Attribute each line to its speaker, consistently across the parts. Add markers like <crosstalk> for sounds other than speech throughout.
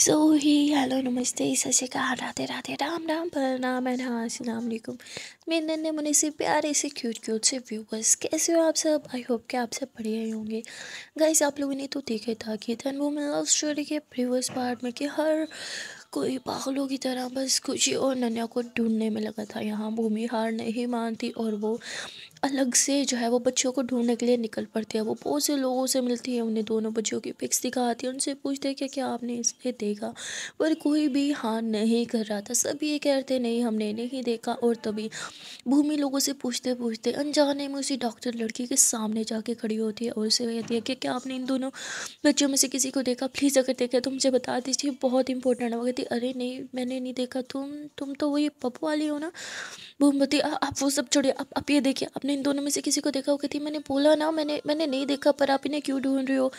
Speaker 1: सो ही hello नमस्ते सत श्रीकाल राधे राधे राम राम प्रणाम एंड हाँ असलकुम मेरे नन्हे मुन्ने से प्यारे से क्यूट क्यूट से व्यूवर्स कैसे हो आप सब आई होप कि आप सब बढ़िया ही होंगे गाइस आप लोगों ने तो देखा था कि धन मैं लव स्टोरी के प्रीवियस पार्ट में कि हर कोई पागलों की तरह बस खुशी और नन्या को ढूंढने में लगा था यहाँ भूमि हार नहीं मानती और वो अलग से जो है वो बच्चों को ढूंढने के लिए निकल पड़ती है वो बहुत से लोगों से मिलती है उन्हें दोनों बच्चों की पिक्स दिखाती है उनसे पूछते हैं कि क्या आपने इसे देखा पर कोई भी हाँ नहीं कर रहा था सब ये कह रहे थे नहीं हमने नहीं देखा और तभी भूमि लोगों से पूछते पूछते अनजाने में उसी डॉक्टर लड़की के सामने जाके खड़ी होती है और उसे कहती है कि क्या आपने इन दोनों बच्चों में से किसी को देखा प्लीज़ अगर देखा तो मुझे बता दीजिए बहुत इंपॉर्टेंट है वो कहती अरे नहीं मैंने नहीं देखा तुम तुम तो वही पप्पू वाली हो ना मोमबत्ती आप वो सब छोड़िए आप आप ये देखिए आपने इन दोनों में से किसी को देखा हो कहती मैंने बोला ना मैंने मैंने नहीं देखा पर आप इन्हें क्यों ढूंढ रहे हो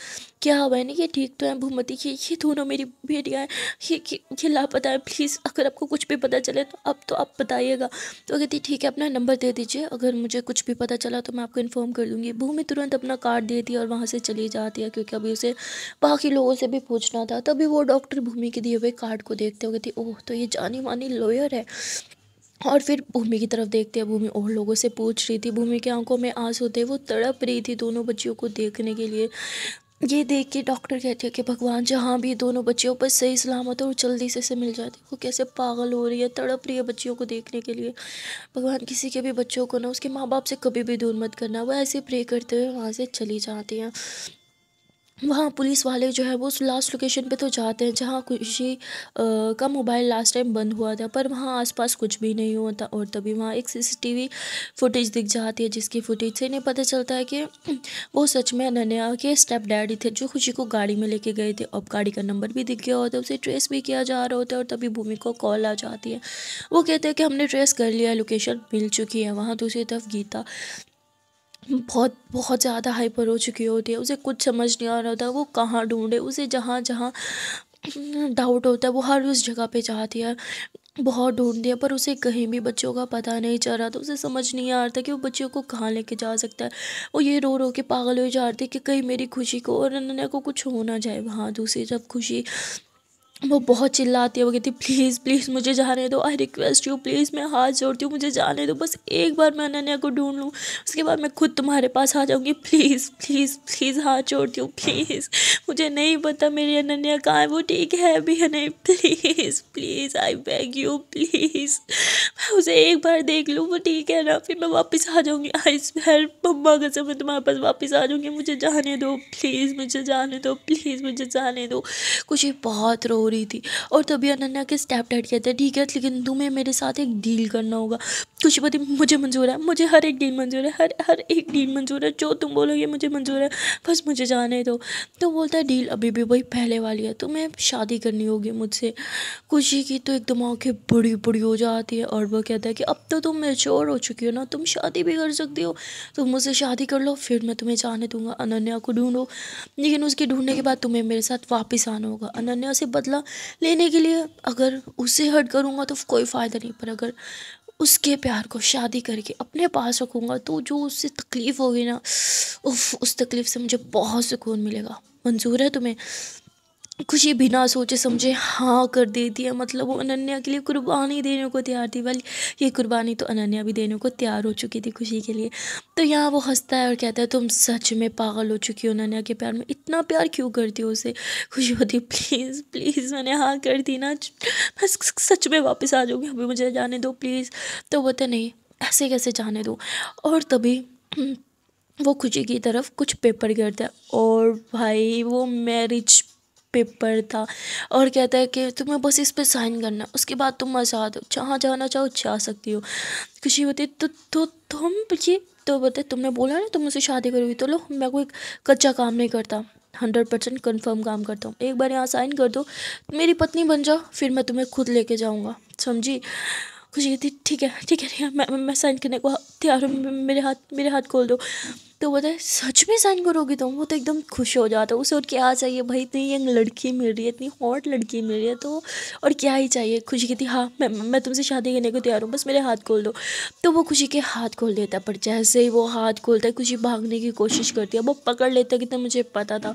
Speaker 1: क्या हुआ है ना ये ठीक तो है भूमती ये ये दोनों मेरी बेटियाँ हैं ये ये लापता है प्लीज़ अगर आपको कुछ भी पता चले तो आप तो आप बताइएगा तो कहती ठीक है अपना नंबर दे दीजिए अगर मुझे कुछ भी पता चला तो मैं आपको इन्फॉर्म कर दूँगी भूमि तुरंत अपना कार्ड देती है और वहाँ से चली जाती है क्योंकि अभी उसे बाकी लोगों से भी पूछना था तभी वो डॉक्टर भूमि के दिए हुए कार्ड को देखते हुए कहती ओह तो ये जानी मानी लॉयर है और फिर भूमि की तरफ देखते हैं भूमि और लोगों से पूछ रही थी भूमि की आंखों में आंसू थे वो तड़प रही थी दोनों बच्चियों को देखने के लिए ये देख के डॉक्टर कहते हैं कि भगवान जहाँ भी दोनों बच्चियों पर सही सलामत और जल्दी से से मिल जाती वो कैसे पागल हो रही है तड़प रही है बच्चियों को देखने के लिए भगवान किसी के भी बच्चों को ना उसके माँ बाप से कभी भी दूर मत करना वो ऐसे प्रे करते हुए वहाँ से चली जाती हैं वहाँ पुलिस वाले जो है वो उस लास्ट लोकेशन पे तो जाते हैं जहाँ खुशी का मोबाइल लास्ट टाइम बंद हुआ था पर वहाँ आसपास कुछ भी नहीं हुआ था और तभी वहाँ एक सीसीटीवी फुटेज दिख जाती है जिसकी फुटेज से इन्हें पता चलता है कि वो सच में अनन्या के स्टेप डैडी थे जो खुशी को गाड़ी में लेके गए थे अब गाड़ी का नंबर भी दिख गया होता है उसे ट्रेस भी किया जा रहा होता है और तभी भूमि को कॉल आ जाती है वो कहते हैं कि हमने ट्रेस कर लिया लोकेशन मिल चुकी है वहाँ दूसरी तरफ गीता बहुत बहुत ज़्यादा हाइपर हो चुकी होती है उसे कुछ समझ नहीं आ रहा होता वो कहाँ ढूंढे उसे जहाँ जहाँ डाउट होता है वो हर उस जगह पे जाती है बहुत ढूंढती है पर उसे कहीं भी बच्चों का पता नहीं चल रहा था तो उसे समझ नहीं आ रहा था कि वो बच्चों को कहाँ लेके जा सकता है वो ये रो रो के पागल हो जा रही थी कि कहीं मेरी खुशी को और अन्य को कुछ हो ना जाए वहाँ दूसरी जब खुशी वो बहुत चिल्लाती है वो कहती प्लीज़ प्लीज़ मुझे जाने दो आई रिक्वेस्ट यू प्लीज़ मैं हाथ जोड़ती हूँ मुझे जाने दो बस एक बार मैं अनन्या को ढूंढ लूँ उसके बाद मैं खुद तुम्हारे पास आ जाऊँगी प्लीज़ प्लीज़ प्लीज़ हाथ जोड़ती हूँ प्लीज़ मुझे नहीं पता मेरी अनन्या कहाँ है वो ठीक है अभी है नहीं please please I beg you please मैं उसे एक बार देख लूँ वो ठीक है ना फिर मैं वापस आ जाऊँगी आई स्वेयर मम्मा का समय तुम्हारे पास वापस आ जाऊँगी मुझे जाने दो प्लीज़ मुझे जाने दो प्लीज़ मुझे जाने दो कुछ बहुत रो रही थी और तभी अनन्या के स्टेप डैड कहते हैं ठीक है लेकिन तुम्हें मेरे साथ एक डील करना होगा कुछ पति मुझे मंजूर है मुझे हर एक डील मंजूर है हर हर एक डील मंजूर है जो तुम बोलोगे मुझे मंजूर है बस मुझे जाने दो तो बोलता है डील अभी भी वही पहले वाली है तुम्हें शादी करनी होगी मुझसे खुशी की तो एकदम आँखें बड़ी बड़ी हो जाती है और वो कहता है कि अब तो तुम मेच्योर हो चुकी हो ना तुम शादी भी कर सकती हो तुम मुझसे शादी कर लो फिर मैं तुम्हें जाने दूंगा अनन्या को ढूंढो लेकिन उसके ढूंढने के बाद तुम्हें मेरे साथ वापस आना होगा अनन्या से बदला लेने के लिए अगर उसे हर्ट करूँगा तो कोई फ़ायदा नहीं पर अगर उसके प्यार को शादी करके अपने पास रखूँगा तो जो उससे तकलीफ़ होगी ना उफ उस तकलीफ़ से मुझे बहुत सुकून मिलेगा मंजूर है तुम्हें कुछ बिना सोचे समझे हाँ कर देती है मतलब वो अनन्या के लिए कुर्बानी देने को तैयार थी वाली ये कुर्बानी तो अनन्या भी देने को तैयार हो चुकी थी खुशी के लिए तो यहाँ वो हंसता है और कहता है तुम सच में पागल हो चुकी हो अनन्या के प्यार में इतना प्यार क्यों करती हो उसे खुशी होती प्लीज़ प्लीज़ मैंने हाँ कर दी ना बस सच में वापस आ जाऊँगी अभी मुझे जाने दो प्लीज़ तो बोलते नहीं ऐसे कैसे जाने दो और तभी वो खुशी की तरफ कुछ पेपर गिरता है और भाई वो मैरिज पेपर था और कहता है कि तुम्हें बस इस पे साइन करना उसके बाद तुम आज़ाद हो जहाँ जाना चाहो जा सकती हो खुशी होती तो तो तुम ये तो बोलते तुमने बोला ना तुम मुझसे शादी करोगी तो लो मैं कोई कच्चा काम नहीं करता हंड्रेड परसेंट कन्फर्म काम करता हूँ एक बार यहाँ साइन कर दो मेरी पत्नी बन जाओ फिर मैं तुम्हें खुद लेके जाऊँगा समझी खुशी कहती ठीक है ठीक है मैं मैं साइन करने को तैयार हूँ मेरे हाथ मेरे हाथ खोल दो तो बताए तो सच में साइन करोगी तुम वो तो एकदम खुश हो जाता है उसे और क्या चाहिए भाई इतनी यंग लड़की मिल रही है इतनी हॉट लड़की मिल रही है तो और क्या ही चाहिए खुशी कहती हाँ मैं मैं तुमसे शादी करने को तैयार हूँ बस मेरे हाथ खोल दो तो वो खुशी के हाथ खोल देता है पर जैसे ही वो हाथ खोलता है खुशी भागने की कोशिश करती है वो पकड़ लेता है कि तो मुझे पता था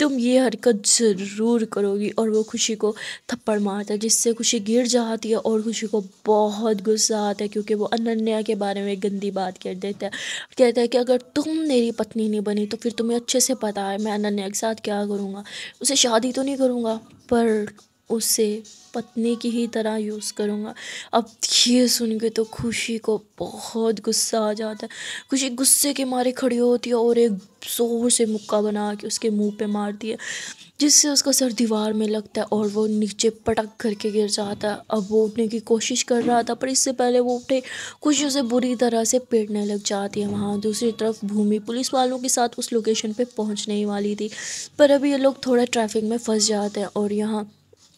Speaker 1: तुम ये हरकत ज़रूर करोगी और वो खुशी को थप्पड़ मारता है जिससे खुशी गिर जाती है और खुशी को बहुत गुस्सा आता है क्योंकि वो अनन्या के बारे में गंदी बात कर देता है कहता है कि अगर तुम मेरी पत्नी नहीं बनी तो फिर तुम्हें अच्छे से पता है मैं अनन्या के साथ क्या करूँगा उसे शादी तो नहीं करूँगा पर उसे पत्नी की ही तरह यूज़ करूँगा अब ये सुन के तो खुशी को बहुत गुस्सा आ जाता है खुशी गुस्से के मारे खड़ी होती है और एक ज़ोर से मुक्का बना के उसके मुंह पे मारती है जिससे उसका सर दीवार में लगता है और वो नीचे पटक करके गिर जाता है अब वो उठने की कोशिश कर रहा था पर इससे पहले वो उठे कुछ उसे बुरी तरह से पेटने लग जाती है वहाँ दूसरी तरफ भूमि पुलिस वालों के साथ उस लोकेशन पर पहुँचने ही वाली थी पर अभी ये लोग थोड़ा ट्रैफिक में फंस जाते हैं और यहाँ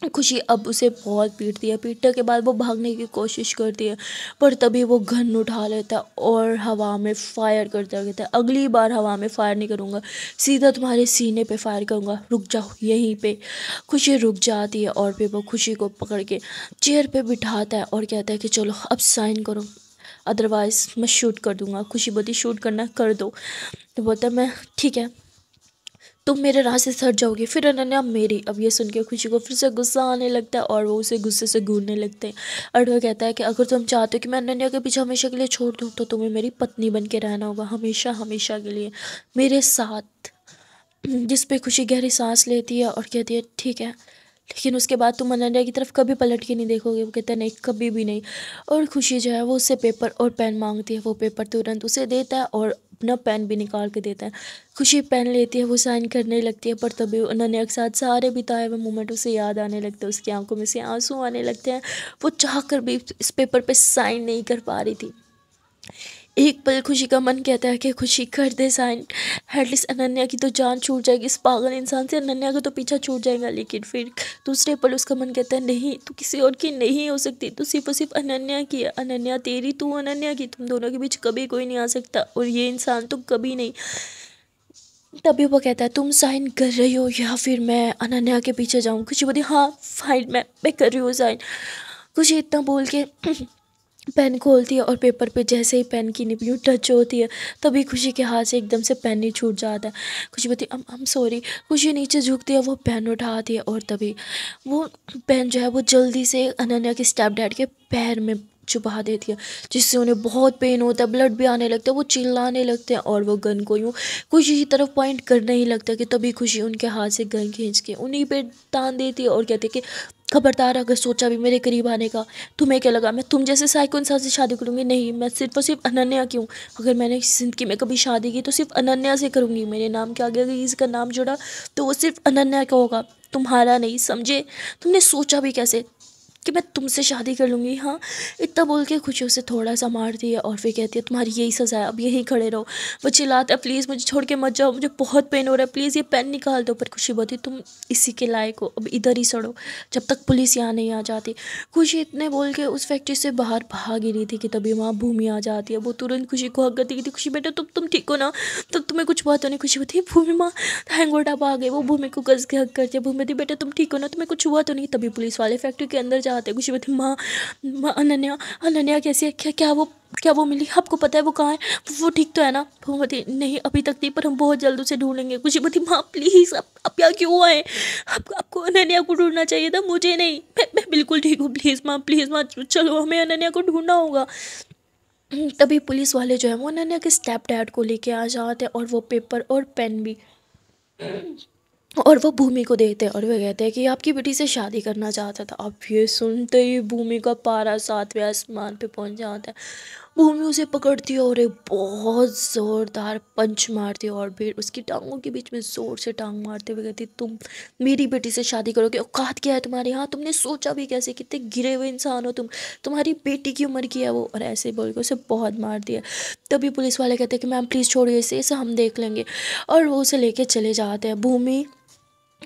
Speaker 1: खुशी अब उसे बहुत पीटती है पीटने के बाद वो भागने की कोशिश करती है पर तभी वो गन उठा लेता है और हवा में फायर करता रहता है अगली बार हवा में फायर नहीं करूँगा सीधा तुम्हारे सीने पे फायर करूँगा रुक जाओ यहीं पे खुशी रुक जाती है और फिर वो खुशी को पकड़ के चेयर पे बिठाता है और कहता है कि चलो अब साइन करो अदरवाइज़ मैं शूट कर दूँगा खुशी बोती शूट करना कर दो तो बोलता मैं ठीक है तुम मेरे रास्ते से हट जाओगे फिर अनन्या मेरी अब ये सुन के खुशी को फिर से गुस्सा आने लगता है और वो उसे गुस्से से घूरने लगते हैं अडवा कहता है कि अगर तुम चाहते हो कि मैं अनन्या के पीछे हमेशा के लिए छोड़ दूँ तो तुम्हें मेरी पत्नी बन के रहना होगा हमेशा हमेशा के लिए मेरे साथ जिस पर खुशी गहरी सांस लेती है और कहती है ठीक है लेकिन उसके बाद तुम अनन्या की तरफ कभी पलट के नहीं देखोगे वो कहता है नहीं कभी भी नहीं और खुशी जो है वो उससे पेपर और पेन मांगती है वो पेपर तुरंत उसे देता है और अपना पेन भी निकाल के देता है खुशी पेन लेती है वो साइन करने लगती है पर तभी उन्होंने एक साथ सारे बिताए हुए मोमेंट उसे याद आने लगते हैं उसकी आंखों में से आंसू आने लगते हैं वो चाह कर भी इस पेपर पे साइन नहीं कर पा रही थी एक पल खुशी का मन कहता है कि खुशी कर दे साइन एटलीस्ट अनन्या की तो जान छूट जाएगी इस पागल इंसान से अनन्या का तो पीछा छूट जाएगा लेकिन फिर दूसरे पल उसका मन कहता है नहीं तू किसी और की नहीं हो सकती तो सिर्फ और सिर्फ अनन्या की है अनन्या तेरी तू अनन्या की तुम दोनों के बीच कभी कोई नहीं आ सकता और ये इंसान तो कभी नहीं तभी वो कहता है तुम साइन कर रही हो या फिर मैं अनन्या के पीछे जाऊँ खुशी बोली हाँ फाइन मैं मैं कर रही हूँ साइन खुशी इतना बोल के पेन खोलती है और पेपर पे जैसे ही पेन की निब टच होती है तभी खुशी के हाथ से एकदम से पेन ही छूट जाता है खुशी बोलती है अम सॉरी खुशी नीचे झुकती है वो पेन उठाती है और तभी वो पेन जो है वो जल्दी से अनन्या के स्टेप डैड के पैर में छुपा देती है जिससे उन्हें बहुत पेन होता है ब्लड भी आने लगता है वो चिल्लाने लगते हैं और वो गन को यूँ खुशी की तरफ पॉइंट करने ही लगता है कि तभी खुशी उनके हाथ से गन खींच के उन्हीं पर तान देती है और कहती है कि खबरदार अगर सोचा भी मेरे करीब आने का तुम्हें क्या लगा मैं तुम जैसे साइको इंसान से शादी करूँगी नहीं मैं सिर्फ और सिर्फ अनन्या की हूँ अगर मैंने ज़िंदगी में कभी शादी की तो सिर्फ अनन्या से करूँगी मेरे नाम के आगे अगर इसका नाम जुड़ा तो वो सिर्फ अनन्या का होगा तुम्हारा नहीं समझे तुमने सोचा भी कैसे कि मैं तुमसे शादी कर लूँगी हाँ इतना बोल के खुशी उसे थोड़ा सा मारती है और फिर कहती है तुम्हारी यही सज़ा है अब यहीं खड़े रहो वो चिल्लाता है प्लीज़ मुझे छोड़ के मत जाओ मुझे बहुत पेन हो रहा है प्लीज़ ये पेन निकाल दो पर खुशी बोलती तुम इसी के लायक हो अब इधर ही सड़ो जब तक पुलिस यहाँ नहीं आ जाती खुशी इतने बोल के उस फैक्ट्री से बाहर भाग ही रही थी कि तभी वहाँ भूमि आ जाती है वो तुरंत खुशी को हक करती थी खुशी बेटा तुम तुम ठीक हो ना तब तुम्हें कुछ बात होने खुशी होती है भूमि माँ हैंगोटाप आ गए वो भूमि को गज के हक करती है भूमि बेटा तुम ठीक हो ना तुम्हें कुछ हुआ तो नहीं तभी पुलिस वाले फैक्ट्री के अंदर बच्चा आता है खुशी बोलती माँ माँ अनन्या अनन्या कैसी है क्या क्या वो क्या वो मिली आपको पता है वो कहाँ है वो ठीक तो है ना भूमती नहीं अभी तक नहीं पर हम बहुत जल्द उसे ढूंढेंगे खुशी बोलती माँ प्लीज़ आप आप यहाँ क्यों आए आपको आपको अनन्या को ढूंढना चाहिए था मुझे नहीं मैं मैं बिल्कुल ठीक हूँ प्लीज़ माँ प्लीज़ माँ चलो हमें अनन्या को ढूंढना होगा तभी पुलिस वाले जो है वो अनन्या के स्टेप डैड को लेके आ जाते हैं और वो पेपर और पेन भी और वो भूमि को देखते हैं और वह कहते हैं कि आपकी बेटी से शादी करना चाहता था अब ये सुनते ही भूमि का पारा सातवें आसमान पे पहुंच जाता है भूमि उसे पकड़ती है और एक बहुत ज़ोरदार पंच मारती है और फिर उसकी टांगों के बीच में ज़ोर से टांग मारते हुए कहती तुम मेरी बेटी से शादी करोगे औकात क्या है तुम्हारे यहाँ तुमने सोचा भी कैसे कितने गिरे हुए इंसान हो तुम तुम्हारी बेटी की उम्र की है वो और ऐसे बोल के उसे बहुत मार दिया तभी पुलिस वाले कहते हैं कि मैम प्लीज़ छोड़िए इसे इसे हम देख लेंगे और वो उसे लेके चले जाते हैं भूमि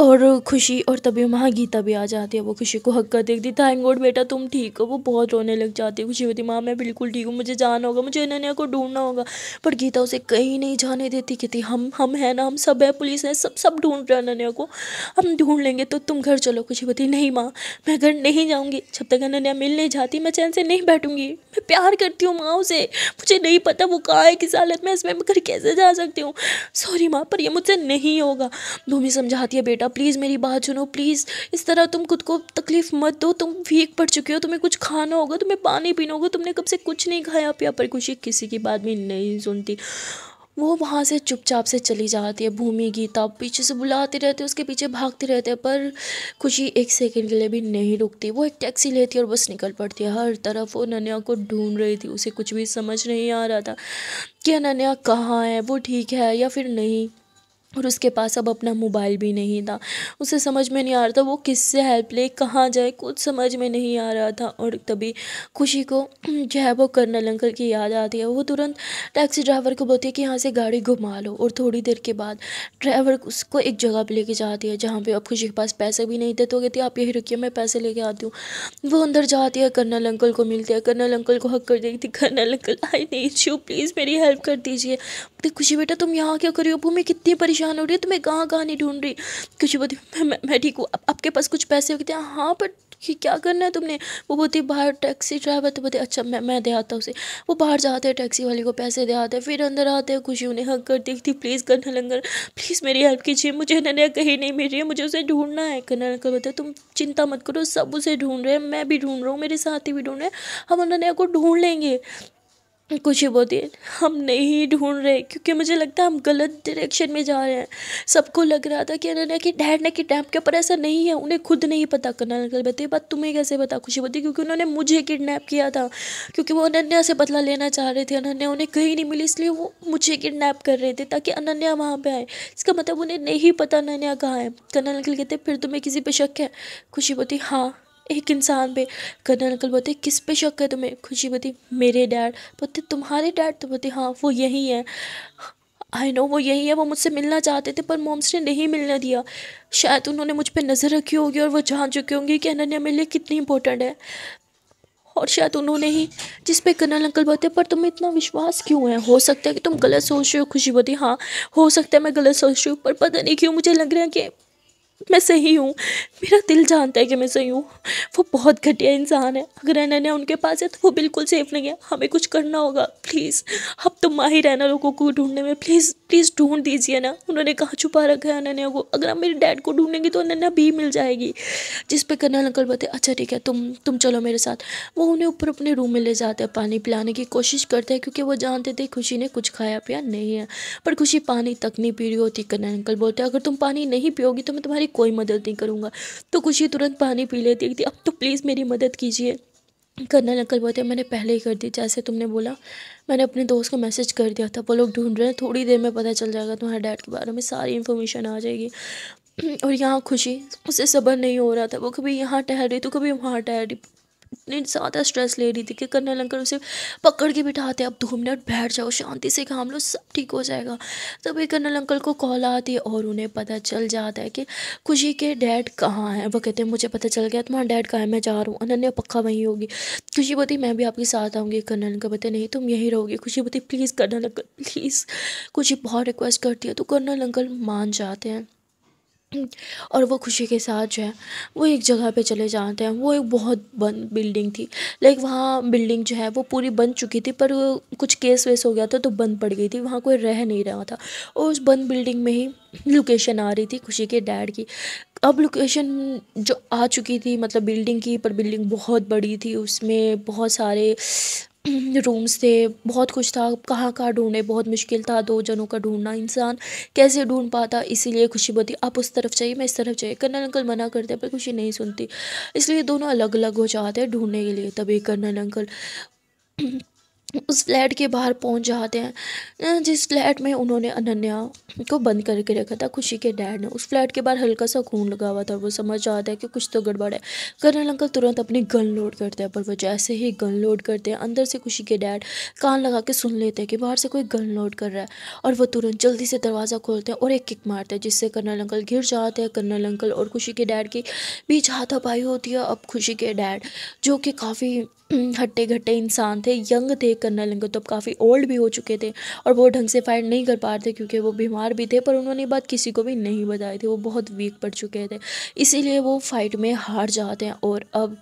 Speaker 1: और खुशी और तभी वहाँ गीता भी आ जाती है वो खुशी को हक कर देखती थैंक गॉड बेटा तुम ठीक हो वो बहुत रोने लग जाती है खुशी होती माँ मैं बिल्कुल ठीक हूँ मुझे जाना होगा मुझे अनन्या को ढूंढना होगा पर गीता उसे कहीं नहीं जाने देती कहती हम हम हैं ना हम सब है पुलिस है सब सब ढूंढ रहे अनन्या को हम ढूंढ लेंगे तो तुम घर चलो खुशी होती नहीं माँ मैं घर नहीं जाऊँगी जब तक अनन्या मिल नहीं जाती मैं चैन से नहीं बैठूँगी मैं प्यार करती हूँ माँ उसे मुझे नहीं पता वो कहाँ है किस हालत में इसमें मैं घर कैसे जा सकती हूँ सॉरी माँ पर यह मुझसे नहीं होगा भूमि समझाती है बेटा प्लीज़ मेरी बात सुनो प्लीज़ इस तरह तुम खुद को तकलीफ़ मत दो तुम वीक पड़ चुके हो तुम्हें कुछ खाना होगा तुम्हें पानी पीना होगा तुमने कब से कुछ नहीं खाया पिया पर खुशी किसी की बात भी नहीं सुनती वो वहाँ से चुपचाप से चली जाती है भूमि गीता पीछे से बुलाते रहते उसके पीछे भागते रहते हैं पर खुशी एक सेकंड के लिए भी नहीं रुकती वो एक टैक्सी लेती है और बस निकल पड़ती है हर तरफ वो नन्या को ढूंढ रही थी उसे कुछ भी समझ नहीं आ रहा था कि नन्या कहाँ है वो ठीक है या फिर नहीं और उसके पास अब अपना मोबाइल भी नहीं था उसे समझ में नहीं आ रहा था वो किससे हेल्प ले कहाँ जाए कुछ समझ में नहीं आ रहा था और तभी खुशी को जो है वो कर्नल अंकल की याद आती है वो तुरंत टैक्सी ड्राइवर को बोलती है कि यहाँ से गाड़ी घुमा लो और थोड़ी देर के बाद ड्राइवर उसको एक जगह पर लेके जाती है जहाँ पर अब खुशी के पास पैसे भी नहीं थे तो कहती आप यही रुकिए मैं पैसे लेके आती हूँ वो अंदर जाती है कर्नल अंकल को मिलती है कर्नल अंकल को हक कर देती कर्नल अंकल आई नहीं प्लीज़ मेरी हेल्प कर दीजिए खुशी बेटा तुम यहाँ क्या करियो अब मैं कितनी परेशान परेशान हो रही है तो मैं कहाँ नहीं ढूंढ रही कुछ बोलती मैं मैं ठीक हूँ आपके पास कुछ पैसे हो हैं हाँ बट कि क्या करना है तुमने वो बोलती बाहर टैक्सी ड्राइवर तो बोलते अच्छा मैं मैं दे आता उसे वो बाहर जाते हैं टैक्सी वाले को पैसे दे आते हैं फिर अंदर आते हैं खुशी उन्हें हक कर देखती प्लीज़ करना लंगर प्लीज़ मेरी हेल्प कीजिए मुझे नन्या कहीं नहीं मिल रही है मुझे उसे ढूंढना है कन्हल लंगर बोलते तुम चिंता मत करो सब उसे ढूंढ रहे हैं मैं भी ढूंढ रहा हूँ मेरे साथी भी ढूंढ रहे हैं हम नन्या को ढूंढ लेंगे खुशी बोलती है हम नहीं ढूंढ रहे क्योंकि मुझे लगता है हम गलत डायरेक्शन में जा रहे हैं सबको लग रहा था कि अनन्या की डैड ने की डैप के पर ऐसा नहीं है उन्हें खुद नहीं पता करना निकल बैठे बात तुम्हें कैसे पता खुशी बोलती क्योंकि उन्होंने मुझे किडनैप किया था क्योंकि वो अनन्या से बदला लेना चाह रहे थे अनन्या उन्हें कहीं नहीं मिली इसलिए वो मुझे किडनैप कर रहे थे ताकि अनन्या वहाँ पर आए इसका मतलब उन्हें नहीं पता अनन्या कहाँ है कन्ना निकल कहते फिर तुम्हें किसी पर शक है खुशी बोती हाँ एक इंसान पे कर्नल अंकल बोलते किस पे शक है तुम्हें खुशी बोती मेरे डैड बोलते तुम्हारे डैड तो बोलते हाँ वो यही है आई नो वो यही है वो मुझसे मिलना चाहते थे पर मोम्स ने नहीं मिलने दिया शायद उन्होंने मुझ पर नज़र रखी होगी और वो जान चुकी होंगे कि अनन्या मेरे लिए कितनी इंपॉर्टेंट है और शायद उन्होंने ही जिस पे कर्नल अंकल बोलते पर तुम्हें इतना विश्वास क्यों है हो सकता है कि तुम गलत सोच रहे हो खुशी बोती हाँ हो सकता है मैं गलत सोच रही हूँ पर पता नहीं क्यों मुझे लग रहा है कि मैं सही हूँ मेरा दिल जानता है कि मैं सही हूँ वो बहुत घटिया इंसान है अगर ने उनके पास है तो वो बिल्कुल सेफ नहीं है हमें कुछ करना होगा प्लीज़ अब तो माहिर है ना लोगों को ढूंढने में प्लीज़ प्लीज़ ढूंढ दीजिए ना उन्होंने कहाँ छुपा रखा है अनन्या को अगर हम मेरे डैड को ढूंढेंगे तो अनन्या भी मिल जाएगी जिस पर कर्नल अंकल बोलते अच्छा ठीक है तुम तुम चलो मेरे साथ वो उन्हें ऊपर अपने रूम में ले जाते हैं पानी पिलाने की कोशिश करते हैं क्योंकि वो जानते थे खुशी ने कुछ खाया पिया नहीं है पर खुशी पानी तक नहीं पी रही होती कर्नल अंकल बोलते अगर तुम पानी नहीं पियोगी तो मैं तुम्हारी कोई मदद नहीं करूँगा तो खुशी तुरंत पानी पी लेती थी अब तो प्लीज़ मेरी मदद कीजिए कर्नल अंकल बोलते मैंने पहले ही कर दी जैसे तुमने बोला मैंने अपने दोस्त को मैसेज कर दिया था वो लोग ढूंढ रहे हैं थोड़ी देर में पता चल जाएगा तुम्हारे डैड के बारे में सारी इन्फॉर्मेशन आ जाएगी <clears throat> और यहाँ खुशी उसे सबर नहीं हो रहा था वो कभी यहाँ ठहर रही तो कभी वहाँ टहल रही इतनी ज़्यादा स्ट्रेस ले रही थी कि कर्नल अंकल उसे पकड़ के बिठाते अब दो मिनट बैठ जाओ शांति से काम लो सब ठीक हो जाएगा तभी कर्नल अंकल को कॉल आती है और उन्हें पता चल जाता है कि खुशी के डैड कहाँ हैं वो कहते हैं मुझे पता चल गया तुम्हारा डैड कहाँ है मैं जा रहा हूँ अनन्या पक्का वहीं होगी खुशी बोती मैं भी आपके साथ आऊँगी कर्नल अंकल बोते नहीं तुम यहीं रहोगे खुशी बोती प्लीज़ कर्नल अंकल प्लीज़ खुशी बहुत रिक्वेस्ट करती है तो कर्नल अंकल मान जाते हैं <clears throat> और वो खुशी के साथ जो है वो एक जगह पे चले जाते हैं वो एक बहुत बंद बिल्डिंग थी लाइक वहाँ बिल्डिंग जो है वो पूरी बन चुकी थी पर कुछ केस वेस हो गया था तो बंद पड़ गई थी वहाँ कोई रह नहीं रहा था और उस बंद बिल्डिंग में ही लोकेशन आ रही थी खुशी के डैड की अब लोकेशन जो आ चुकी थी मतलब बिल्डिंग की पर बिल्डिंग बहुत बड़ी थी उसमें बहुत सारे रूम्स <clears throat> थे बहुत कुछ था कहाँ कहाँ ढूंढे बहुत मुश्किल था दो जनों का ढूंढना इंसान कैसे ढूंढ पाता इसीलिए खुशी बोलती आप उस तरफ चाहिए मैं इस तरफ चाहिए कर्नल अंकल मना करते पर खुशी नहीं सुनती इसलिए दोनों अलग अलग हो जाते हैं ढूंढने के लिए तभी कर्नल अंकल <clears throat> उस फ्लैट के बाहर पहुंच जाते हैं जिस फ्लैट में उन्होंने अनन्या को बंद करके रखा था खुशी के डैड ने उस फ्लैट के बाहर हल्का सा खून लगा हुआ था और वो समझ जाता है कि कुछ तो गड़बड़ है करण अंकल तुरंत अपनी गन लोड करते हैं पर वो जैसे ही गन लोड करते हैं अंदर से खुशी के डैड कान लगा के सुन लेते हैं कि बाहर से कोई गन लोड कर रहा है और वो तुरंत जल्दी से दरवाज़ा खोलते हैं और एक किक मारते हैं जिससे कर्नल अंकल गिर जाते हैं कर्नल अंकल और खुशी के डैड के बीच हाथापाई होती है अब खुशी के डैड जो कि काफ़ी हम्म, हट्टे घट्टे इंसान थे यंग थे करना लगे तो अब काफ़ी ओल्ड भी हो चुके थे और वो ढंग से फाइट नहीं कर पा रहे थे क्योंकि वो बीमार भी थे पर उन्होंने बात किसी को भी नहीं बताई थी वो बहुत वीक पड़ चुके थे इसीलिए वो फाइट में हार जाते हैं और अब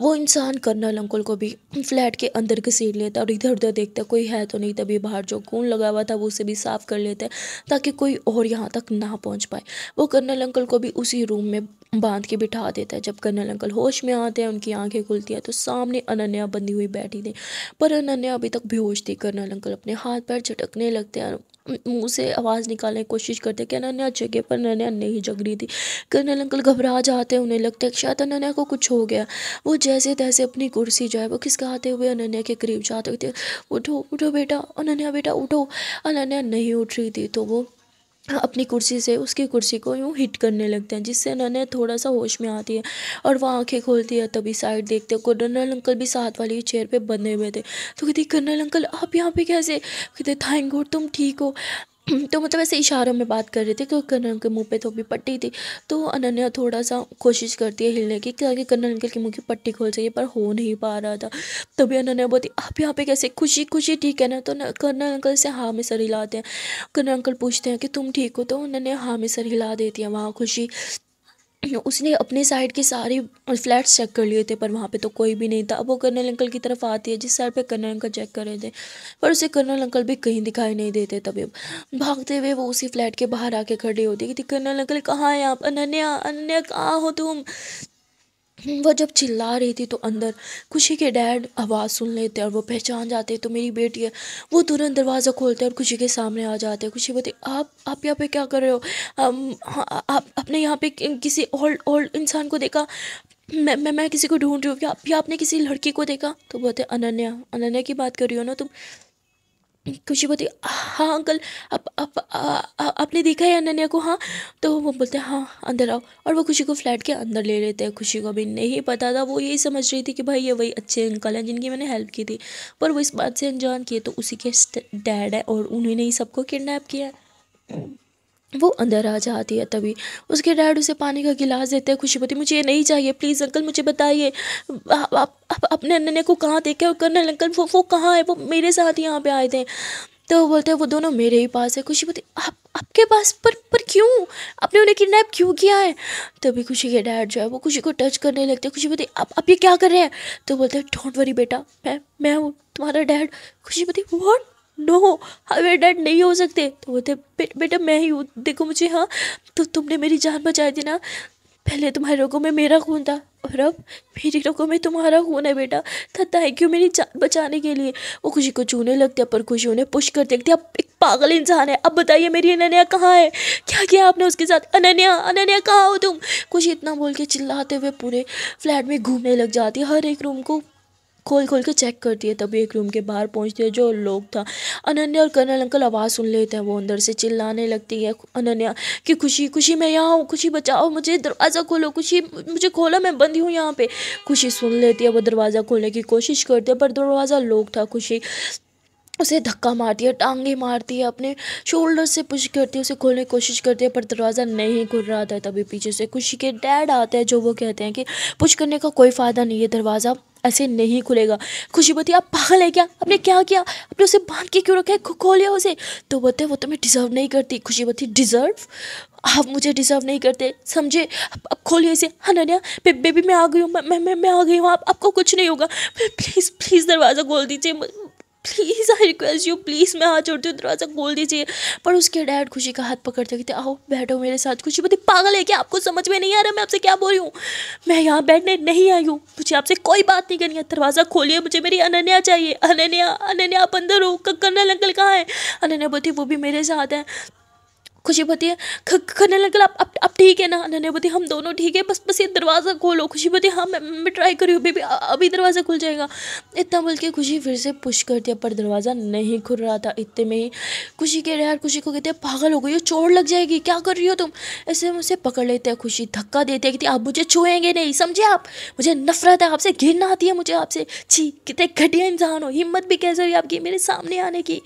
Speaker 1: वो इंसान कर्नल अंकुल को भी फ्लैट के अंदर घसीट लेता और इधर उधर देखता कोई है तो नहीं तभी बाहर जो खून लगा हुआ था वो उसे भी साफ़ कर लेते ताकि कोई और यहाँ तक ना पहुँच पाए वो कर्नल अंकल को भी उसी रूम में बांध के बिठा देता है जब कर्नल अंकल होश में आते हैं उनकी आंखें खुलती हैं तो सामने अनन्या बंधी हुई बैठी थी पर अनन्या अभी तक बेहोश थी कर्नल अंकल अपने हाथ पैर झटकने लगते हैं मुंह से आवाज़ निकालने की कोशिश करते कि अनन्या जगह पर अनन्या नहीं जग रही थी कर्नल अंकल घबरा जाते हैं उन्हें लगता है शायद अनन्या को कुछ हो गया वो जैसे तैसे अपनी कुर्सी जो है वो आते हुए अनन्या के करीब जाते थे उठो उठो बेटा अनन्या बेटा उठो अनन्या नहीं उठ रही थी तो वो अपनी कुर्सी से उसकी कुर्सी को यूँ हिट करने लगते हैं जिससे नन्हे थोड़ा सा होश में आती है और वह आंखें खोलती है तभी साइड देखते कर्नल अंकल भी साथ वाली चेयर पे बंधे हुए थे तो कहती कर्नल अंकल आप यहाँ पे कैसे कहते थैंक गॉड तुम ठीक हो <clears throat> तो मतलब ऐसे इशारों में बात कर रहे थे क्योंकि कर्ण के मुँह पे थोपी पट्टी थी तो अनन्या थोड़ा सा कोशिश करती है हिलने की क्योंकि कर्नल अंकल के मुँह की पट्टी खोल सके पर हो नहीं पा रहा था तभी अनन्या बोलती आप यहाँ पे कैसे खुशी खुशी ठीक है ना तो कर्नल अंकल से हाँ में सर हिलाते हैं कर्ण अंकल पूछते हैं कि तुम ठीक हो तो अनन्या हाँ में सर हिला देती है वहाँ खुशी उसने अपने साइड के सारे फ्लैट्स चेक कर लिए थे पर वहाँ पे तो कोई भी नहीं था अब वो कर्नल अंकल की तरफ आती है जिस साइड पे कर्नल अंकल चेक कर रहे थे पर उसे कर्नल अंकल भी कहीं दिखाई नहीं देते तभी भागते हुए वो उसी फ्लैट के बाहर आके खड़े होती कि कर्नल अंकल कहाँ है आप अनन्या अनन्या कहाँ हो तुम वह जब चिल्ला रही थी तो अंदर खुशी के डैड आवाज़ सुन लेते और वो पहचान जाते तो मेरी बेटी है वो तुरंत दरवाज़ा खोलते और खुशी के सामने आ जाते खुशी बोलती आप आप यहाँ पे क्या कर रहे हो हाँ, आप अपने यहाँ पे किसी ओल्ड ओल्ड इंसान को देखा मैं मैं मैं किसी को ढूंढ रही हूँ क्या या आपने किसी लड़की को देखा तो बोलते अनन्या अनन्या की बात कर रही हो ना तुम खुशी बोलती हाँ अंकल अब अब आपने देखा है अनन्या को हाँ तो वो बोलते हैं हाँ अंदर आओ और वो खुशी को फ्लैट के अंदर ले लेते हैं खुशी को अभी नहीं पता था वो यही समझ रही थी कि भाई ये वही अच्छे अंकल हैं जिनकी मैंने हेल्प की थी पर वो इस बात से अनजान किए तो उसी के डैड है और उन्होंने ही सबको किडनेप किया है वो अंदर आ जाती है तभी उसके डैड उसे पानी का गिलास देते हैं खुशी होती मुझे ये नहीं चाहिए प्लीज़ अंकल मुझे बताइए आप, अपने नन्हे को कहाँ देखे और कर्नल अंकल वो वो कहाँ है वो मेरे साथ यहाँ पे आए थे तो वो बोलते हैं वो दोनों मेरे ही पास है खुशी बोलती आप आपके पास पर पर क्यों आपने उन्हें किडनैप क्यों किया है तभी खुशी के डैड जो है वो खुशी को टच करने लगते खुशी बोलती आप आप ये क्या कर रहे हैं तो बोलते हैं डोंट वरी बेटा मैं मैं हूँ तुम्हारा डैड खुशी बोलती वॉट नो हमें डैड नहीं हो सकते तो बोलते बेटा मैं ही हूँ देखो मुझे हाँ तो तुमने मेरी जान बचा दी ना पहले तुम्हारे रोगों में मेरा खून था और अब मेरी रोगों में तुम्हारा खून है बेटा था थैंक यू मेरी जान बचाने के लिए वो खुशी को चूने लगते हैं पर खुशी उन्हें पुश कर देखते अब एक पागल इंसान है अब बताइए मेरी अनन्या कहाँ है क्या किया आपने उसके साथ अनन्या अनन्या कहाँ हो तुम खुशी इतना बोल के चिल्लाते हुए पूरे फ्लैट में घूमने लग जाती हर एक रूम को खोल खोल के चेक करती है तभी एक रूम के बाहर पहुंचती है जो लोग था अनन्या और कर्नल अंकल आवाज़ सुन लेते हैं वो अंदर से चिल्लाने लगती है अनन्या कि खुशी खुशी मैं यहाँ हूँ खुशी बचाओ मुझे दरवाज़ा खोलो खुशी मुझे खोलो मैं बंदी हूँ यहाँ पे खुशी सुन लेती है वो दरवाज़ा खोलने की कोशिश करती है पर दरवाज़ा लोग था खुशी उसे धक्का मारती है टांगे मारती है अपने शोल्डर से पुश करती है उसे खोलने की कोशिश करती है पर दरवाज़ा नहीं खुल रहा था तभी पीछे से खुशी के डैड आते हैं जो वो कहते हैं कि पुश करने का कोई फ़ायदा नहीं है दरवाज़ा ऐसे नहीं खुलेगा खुशी बोलती आप पागल है क्या आपने क्या किया आपने उसे बांध के क्यों रखा है खोलिया उसे तो बोलते वो तुम्हें डिज़र्व नहीं करती खुशी बोलती डिज़र्व आप मुझे डिज़र्व नहीं करते समझे अब खोलिए इसे हाँ नन्या बेबी मैं आ गई हूँ मैं मैं मैं आ गई हूँ आप, आपको कुछ नहीं होगा प्लीज़ प्लीज़ दरवाज़ा खोल दीजिए please I request you please मैं हाथ जोड़ती हूँ दरवाज़ा खोल दीजिए पर उसके डैड खुशी का हाथ पकड़ते कहते आओ बैठो मेरे साथ खुशी बोलती पागल है क्या आपको समझ में नहीं आ रहा मैं आपसे क्या बोल रही हूँ मैं यहाँ बैठने नहीं आई हूँ मुझे आपसे कोई बात नहीं करनी है दरवाज़ा खोलिए मुझे मेरी अनन्या चाहिए अनन्या अनन्या आप अंदर हो कन्नल अंकल कहाँ है अनन्या बोलती वो भी मेरे साथ हैं खुशी बती है करने लग गया अब अब ठीक है ना नन्हे बोती हम दोनों ठीक है बस बस ये दरवाज़ा खोलो खुशी बती हाँ मैं मैं ट्राई करी हूँ बेबी अभी दरवाज़ा खुल जाएगा इतना बोल के खुशी फिर से पुश कर दिया पर दरवाज़ा नहीं खुल रहा था इतने में ही खुशी कह रहे यार खुशी को कहते हैं पागल हो गई हो चोर लग जाएगी क्या कर रही हो तुम ऐसे हम उसे पकड़ लेते हैं खुशी धक्का देते हैं कहती आप मुझे छुएंगे नहीं समझे आप मुझे नफरत है आपसे घिरना आती है मुझे आपसे छी कितने घटिया इंसान हो हिम्मत भी कैसे हुई आपकी मेरे सामने आने की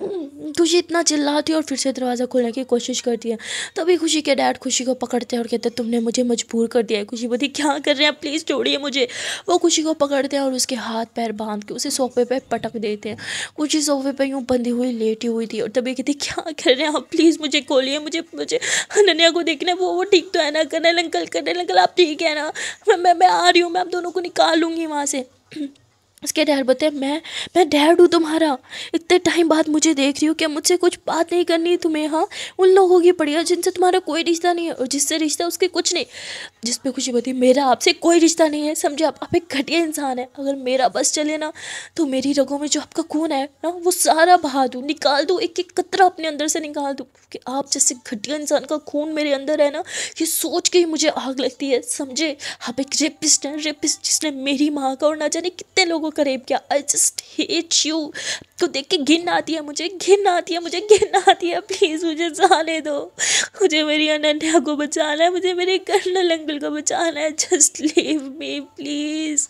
Speaker 1: खुशी इतना चिल्लाती है और फिर से दरवाज़ा खोलने की कोशिश करती है तभी खुशी के डैड खुशी को पकड़ते हैं और कहते हैं तुमने मुझे मजबूर कर दिया है खुशी बोलती क्या कर रहे हैं प्लीज़ छोड़िए मुझे वो खुशी को पकड़ते हैं और उसके हाथ पैर बांध के उसे सोफे पर पटक देते हैं खुशी सोफे पर यूँ बंधी हुई लेटी हुई थी और तभी कहती क्या कर रहे हैं आप प्लीज़ मुझे खोलिए मुझे मुझे अनन्या को देखना वो वो ठीक तो है ना करने लंकल करने लंकल आप ठीक है ना मैं मैं आ रही हूँ मैं आप दोनों को निकाल लूँगी वहाँ से उसके डैड बोलते हैं मैं मैं डैड हूँ तुम्हारा इतने टाइम बाद मुझे देख रही हो क्या मुझसे कुछ बात नहीं करनी तुम्हें हाँ उन लोगों की पढ़िया जिनसे तुम्हारा कोई रिश्ता नहीं है और जिससे रिश्ता उसके कुछ नहीं जिस पे खुशी बोलती मेरा आपसे कोई रिश्ता नहीं है समझे आप आप एक घटिया इंसान है अगर मेरा बस चले ना तो मेरी रगों में जो आपका खून है ना वो सारा बहा दूँ निकाल दूँ एक एक कतरा अपने अंदर से निकाल दूँ क्योंकि आप जैसे घटिया इंसान का खून मेरे अंदर है ना ये सोच के ही मुझे आग लगती है समझे आप एक रेपिस्ट हैं रेपिस्ट जिसने मेरी माँ का और ना जाने कितने लोगों करेब क्या आई जस्ट हेट यू को देख के घिन आती है मुझे घिन आती है मुझे घिन आती है प्लीज़ मुझे जाने दो मुझे मेरी अनन्या को बचाना है मुझे मेरे कर्नल अंकल को बचाना है जस्ट लीव मी प्लीज़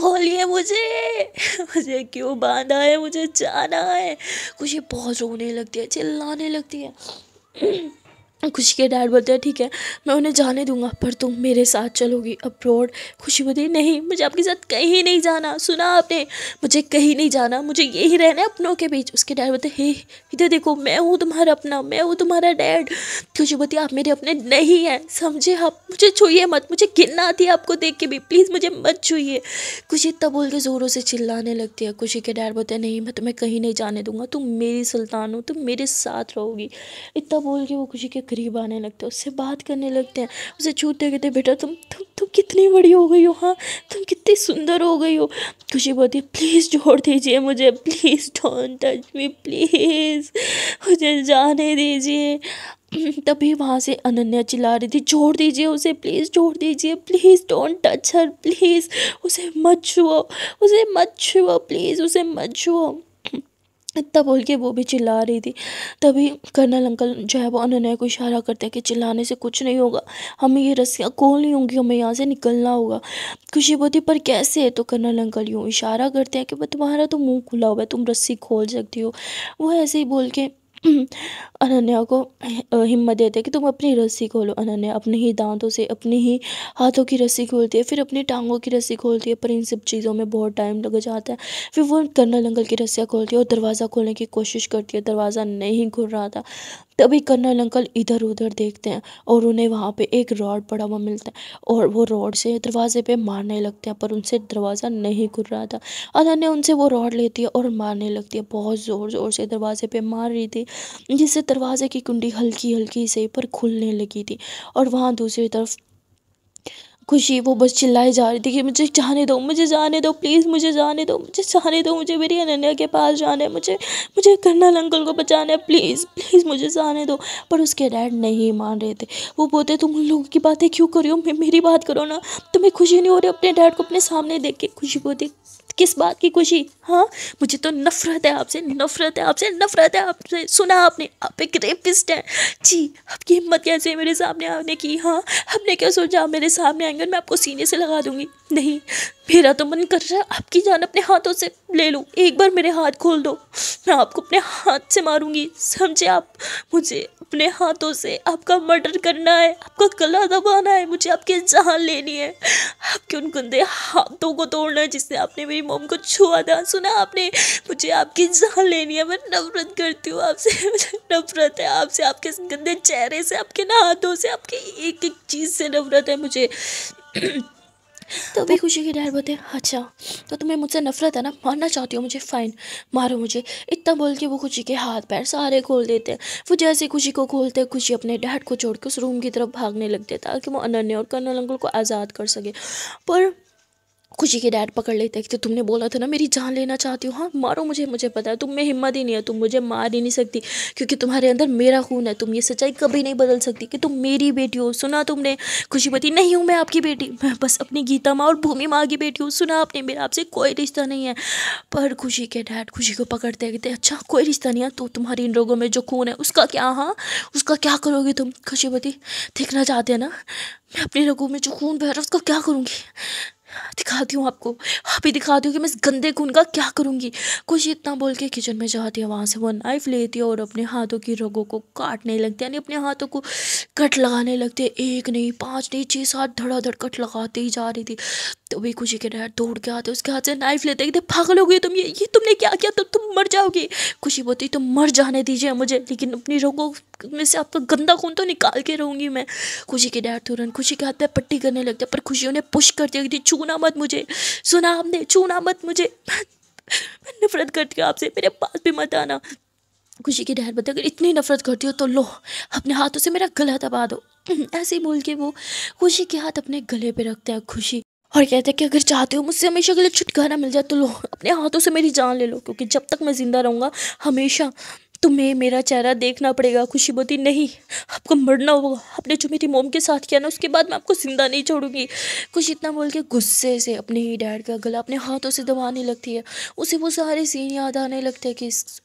Speaker 1: खोलिए मुझे मुझे क्यों बांधा है मुझे जाना है कुछ ये बहुत रोने लगती है चिल्लाने लगती है खुशी के डैड बोलते हैं ठीक है मैं उन्हें जाने दूंगा पर तुम मेरे साथ चलोगी अब्रॉड खुशी बोलती नहीं मुझे आपके साथ कहीं नहीं जाना सुना आपने मुझे कहीं नहीं जाना मुझे यही रहना है अपनों के बीच उसके डैड बोलते हे इधर देखो मैं हूँ तुम्हारा अपना मैं हूँ तुम्हारा डैड खुशी बोलती आप मेरे अपने नहीं हैं समझे आप मुझे छूए मत मुझे गिरना आती है आपको देख के भी प्लीज़ मुझे मत छूए खुशी इतना बोल के ज़ोरों से चिल्लाने लगती है खुशी के डैड बोलते नहीं मैं तुम्हें कहीं नहीं जाने दूंगा तुम मेरी सुल्तान हो तुम मेरे साथ रहोगी इतना बोल के वो खुशी के करीब आने लगते हैं उससे बात करने लगते हैं उसे छूते कहते बेटा तुम तुम तुम कितनी बड़ी हो गई हो हाँ तुम कितनी सुंदर हो गई हो खुशी बोलती है प्लीज़ छोड़ दीजिए मुझे please don't touch me please मुझे जाने दीजिए तभी वहाँ से अनन्या चिल्ला रही थी छोड़ दीजिए उसे प्लीज़ छोड़ दीजिए please don't touch her please उसे मत छुओ उसे मत छुओ प्लीज़ उसे मत छुओ इतना बोल के वो भी चिल्ला रही थी तभी कर्नल अंकल जो है वो अनन्या को इशारा करते हैं कि चिल्लाने से कुछ नहीं होगा हमें ये रस्सियाँ खोलनी होंगी हमें यहाँ से निकलना होगा खुशी बोती पर कैसे है तो कर्नल अंकल यूँ इशारा करते हैं कि वह तुम्हारा तो मुंह खुला हुआ है तुम रस्सी खोल सकती हो वो ऐसे ही बोल के <clears throat> अनन्या को हिम्मत देते हैं कि तुम अपनी रस्सी खोलो अनन्या अपने ही दांतों से अपने ही हाथों की रस्सी खोलती है फिर अपनी टांगों की रस्सी खोलती है पर इन सब चीज़ों में बहुत टाइम लग जाता है फिर वो कर्नल अंकल की रस्सियाँ खोलती है और दरवाज़ा खोलने की कोशिश करती है दरवाज़ा नहीं खुल रहा था तभी कर्नल अंकल इधर उधर देखते हैं और उन्हें वहाँ पे एक रॉड पड़ा हुआ मिलता है और वो रॉड से दरवाजे पे मारने लगते हैं पर उनसे दरवाज़ा नहीं खुल रहा था ने उनसे वो रॉड लेती है और मारने लगती है बहुत ज़ोर ज़ोर से दरवाजे पे मार रही थी जिससे दरवाजे की कुंडी हल्की हल्की से पर खुलने लगी थी और वहाँ दूसरी तरफ खुशी वो बस चिल्लाए जा रही थी कि मुझे जाने दो मुझे जाने दो प्लीज़ मुझे जाने दो मुझे जाने दो मुझे मेरी अनन्या के पास जाना है मुझे मुझे कर्नल अंकल को बचाना है प्लीज़ प्लीज़ मुझे जाने दो पर उसके डैड नहीं मान रहे थे वो बोलते तुम लोगों की बातें क्यों करो मेरी बात करो ना तुम्हें खुशी नहीं हो रही अपने डैड को अपने सामने देख के खुशी बोलती किस बात की खुशी हाँ मुझे तो नफरत है आपसे नफरत है आपसे नफरत है आपसे सुना आपने आप एक रेपिस्ट हैं जी आपकी हिम्मत कैसे मेरे सामने आने की हाँ हमने क्या सोचा आप मेरे सामने आएंगे और मैं आपको सीने से लगा दूंगी नहीं मेरा तो मन कर रहा है आपकी जान अपने हाथों से ले लूँ एक बार मेरे हाथ खोल दो मैं आपको अपने हाथ से मारूंगी समझे आप मुझे अपने हाथों से आपका मर्डर करना है आपका गला दबाना है मुझे आपकी जान लेनी है आपके उन गंदे हाथों को तोड़ना है जिससे आपने मेरी मेरी मोम को छुआ था सुना आपने मुझे आपकी जान लेनी है मैं नफरत करती हूँ आपसे <laughs> नफरत है आपसे आपके गंदे चेहरे से आपके ना हाथों से आपकी एक एक चीज़ से नफरत है मुझे तो भी खुशी के डर बोलते हैं अच्छा तो तुम्हें मुझसे नफरत है ना मारना चाहती हो मुझे फ़ाइन मारो मुझे इतना बोल के वो खुशी के हाथ पैर सारे खोल देते हैं वो जैसे खुशी को खोलते हैं खुशी अपने डैड को छोड़ के उस रूम की तरफ भागने लगते ताकि वो अनन्या और कर्नल अंकल को आज़ाद कर सके पर खुशी के डैड पकड़ लेते हैं कि तो तुमने बोला था ना मेरी जान लेना चाहती हो हाँ मारो मुझे मुझे पता है तुम में हिम्मत ही नहीं है तुम मुझे मार ही नहीं सकती क्योंकि तुम्हारे अंदर मेरा खून है तुम ये सच्चाई कभी नहीं बदल सकती कि तुम मेरी बेटी हो सुना तुमने खुशी पति नहीं हूँ मैं आपकी बेटी मैं बस अपनी गीता माँ और भूमि माँ की बेटी हूँ सुना आपने मेरा आपसे कोई रिश्ता नहीं है पर खुशी के डैड खुशी को पकड़ते कहते अच्छा कोई रिश्ता नहीं है तो तुम्हारे इन लोगों में जो खून है उसका क्या हाँ उसका क्या करोगे तुम खुशीपति देखना चाहते हैं ना मैं अपने लोगों में जो खून बह रहा है उसका क्या करूँगी दिखाती हूँ आपको अभी हाँ, दिखाती हूँ कि मैं इस गंदे खून का क्या करूँगी कुछ इतना बोल के किचन में जाती है वहाँ से वो नाइफ लेती है और अपने हाथों की रगों को काटने लगती है यानी अपने हाथों को कट लगाने लगते एक नहीं पाँच नहीं छः सात धड़ाधड़ कट लगाते ही जा रही थी तो भी खुशी के डर दौड़ के आते उसके हाथ से नाइफ लेते हैं पागल हो गए तुम ये ये तुमने क्या किया तुम तुम मर जाओगी खुशी बोलती तुम मर जाने दीजिए मुझे लेकिन अपनी रोगों में से आपका गंदा खून तो निकाल के रहूँगी मैं खुशी के डर तुरंत खुशी के हाथ में पट्टी करने लगते पर खुशी उन्हें पुश कर दिया कहती छूना मत मुझे सुना आपने छूना मत मुझे मैं नफरत करती हूँ आपसे मेरे पास भी मत आना खुशी की डहर अगर इतनी नफरत करती हो तो लो अपने हाथों से मेरा गला दबा दो ऐसे ही बोल के वो खुशी के हाथ अपने गले पे रखता है खुशी और कहते हैं कि अगर चाहते हो मुझसे हमेशा के लिए छुटकारा मिल जाए तो लो अपने हाथों से मेरी जान ले लो क्योंकि जब तक मैं ज़िंदा रहूँगा हमेशा तुम्हें मेरा चेहरा देखना पड़ेगा खुशी मोती नहीं आपको मरना होगा आपने जो मेरी मोम के साथ किया ना उसके बाद मैं आपको जिंदा नहीं छोड़ूंगी कुछ इतना बोल के गुस्से से अपने ही डैड का गला अपने हाथों से दबाने लगती है उसे वो सारे सीन याद आने लगते हैं कि इस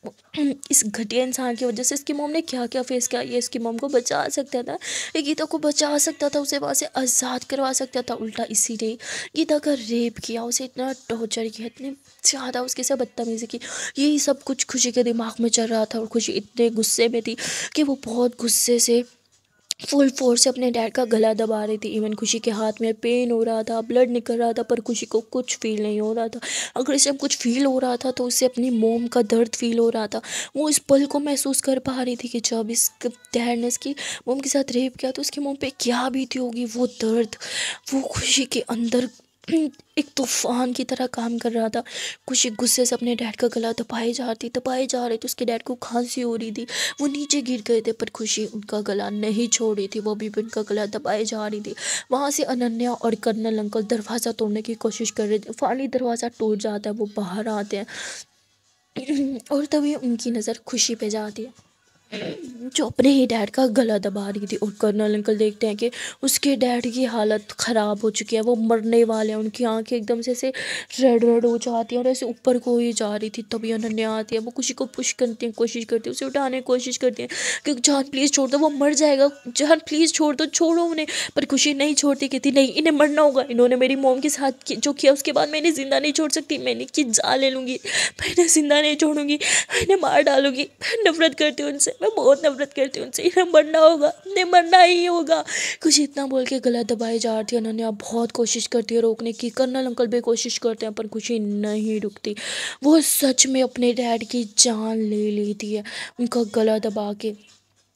Speaker 1: इस घटिया इंसान की वजह से इसकी मोम ने क्या क्या फेस किया ये इसकी मोम को बचा सकता था ये गीता को बचा सकता था उसे वहाँ से आज़ाद करवा सकता था उल्टा इसीलिए गीता का रेप किया उसे इतना टॉर्चर किया इतने ज़्यादा उसके साथ बदतमीज़ी की यही सब कुछ खुशी के दिमाग में चल रहा था और खुशी इतने गुस्से में थी कि वो बहुत गुस्से से फुल फोर्स से अपने डैड का गला दबा रही थी इवन खुशी के हाथ में पेन हो रहा था ब्लड निकल रहा था पर खुशी को कुछ फील नहीं हो रहा था अगर इसे कुछ फील हो रहा था तो उसे अपनी मोम का दर्द फील हो रहा था वो इस पल को महसूस कर पा रही थी कि जब इस डैड ने इसकी मोम के साथ रेप किया तो उसके मोम पे क्या बीती होगी वो दर्द वो खुशी के अंदर एक तूफ़ान की तरह काम कर रहा था खुशी गुस्से से अपने डैड का गला दबाए जा रही थी दबाए जा रहे थे उसके डैड को खांसी हो रही थी वो नीचे गिर गए थे पर खुशी उनका गला नहीं छोड़ रही थी वो भी उनका गला दबाए जा रही थी वहाँ से अनन्या और कर्नल अंकल दरवाज़ा तोड़ने की कोशिश कर रहे थे फाली दरवाज़ा टूट जाता है वो बाहर आते हैं और तभी उनकी नज़र खुशी पे जाती है जो अपने ही डैड का गला दबा रही थी और कर्नल अंकल देखते हैं कि उसके डैड की हालत ख़राब हो चुकी है वो मरने वाले हैं उनकी आंखें एकदम से ऐसे रेड रेड हो जाती हैं और ऐसे ऊपर को ही जा रही थी तभी अनन्या आती है वो खुशी को पुश करती हैं कोशिश करती हैं उसे उठाने की कोशिश करती हैं कि जान प्लीज़ छोड़ दो वो मर जाएगा जान प्लीज़ छोड़ दो छोड़ो उन्हें पर खुशी नहीं छोड़ती कहती नहीं इन्हें मरना होगा इन्होंने मेरी मोम के साथ जो किया उसके बाद इन्हें ज़िंदा नहीं छोड़ सकती मैंने की जा ले लूँगी मैं इन्हें ज़िंदा नहीं छोड़ूंगी मैं इन्हें मार डालूंगी नफरत करती हूँ उनसे मैं बहुत नफरत करती हूँ उनसे इन्हें मरना होगा उन्हें मरना ही होगा कुछ इतना बोल के गला दबाई जा रही उन्होंने आप बहुत कोशिश करती है रोकने की कर्नल अंकल भी कोशिश करते हैं पर खुशी नहीं रुकती वो सच में अपने डैड की जान ले लेती है उनका गला दबा के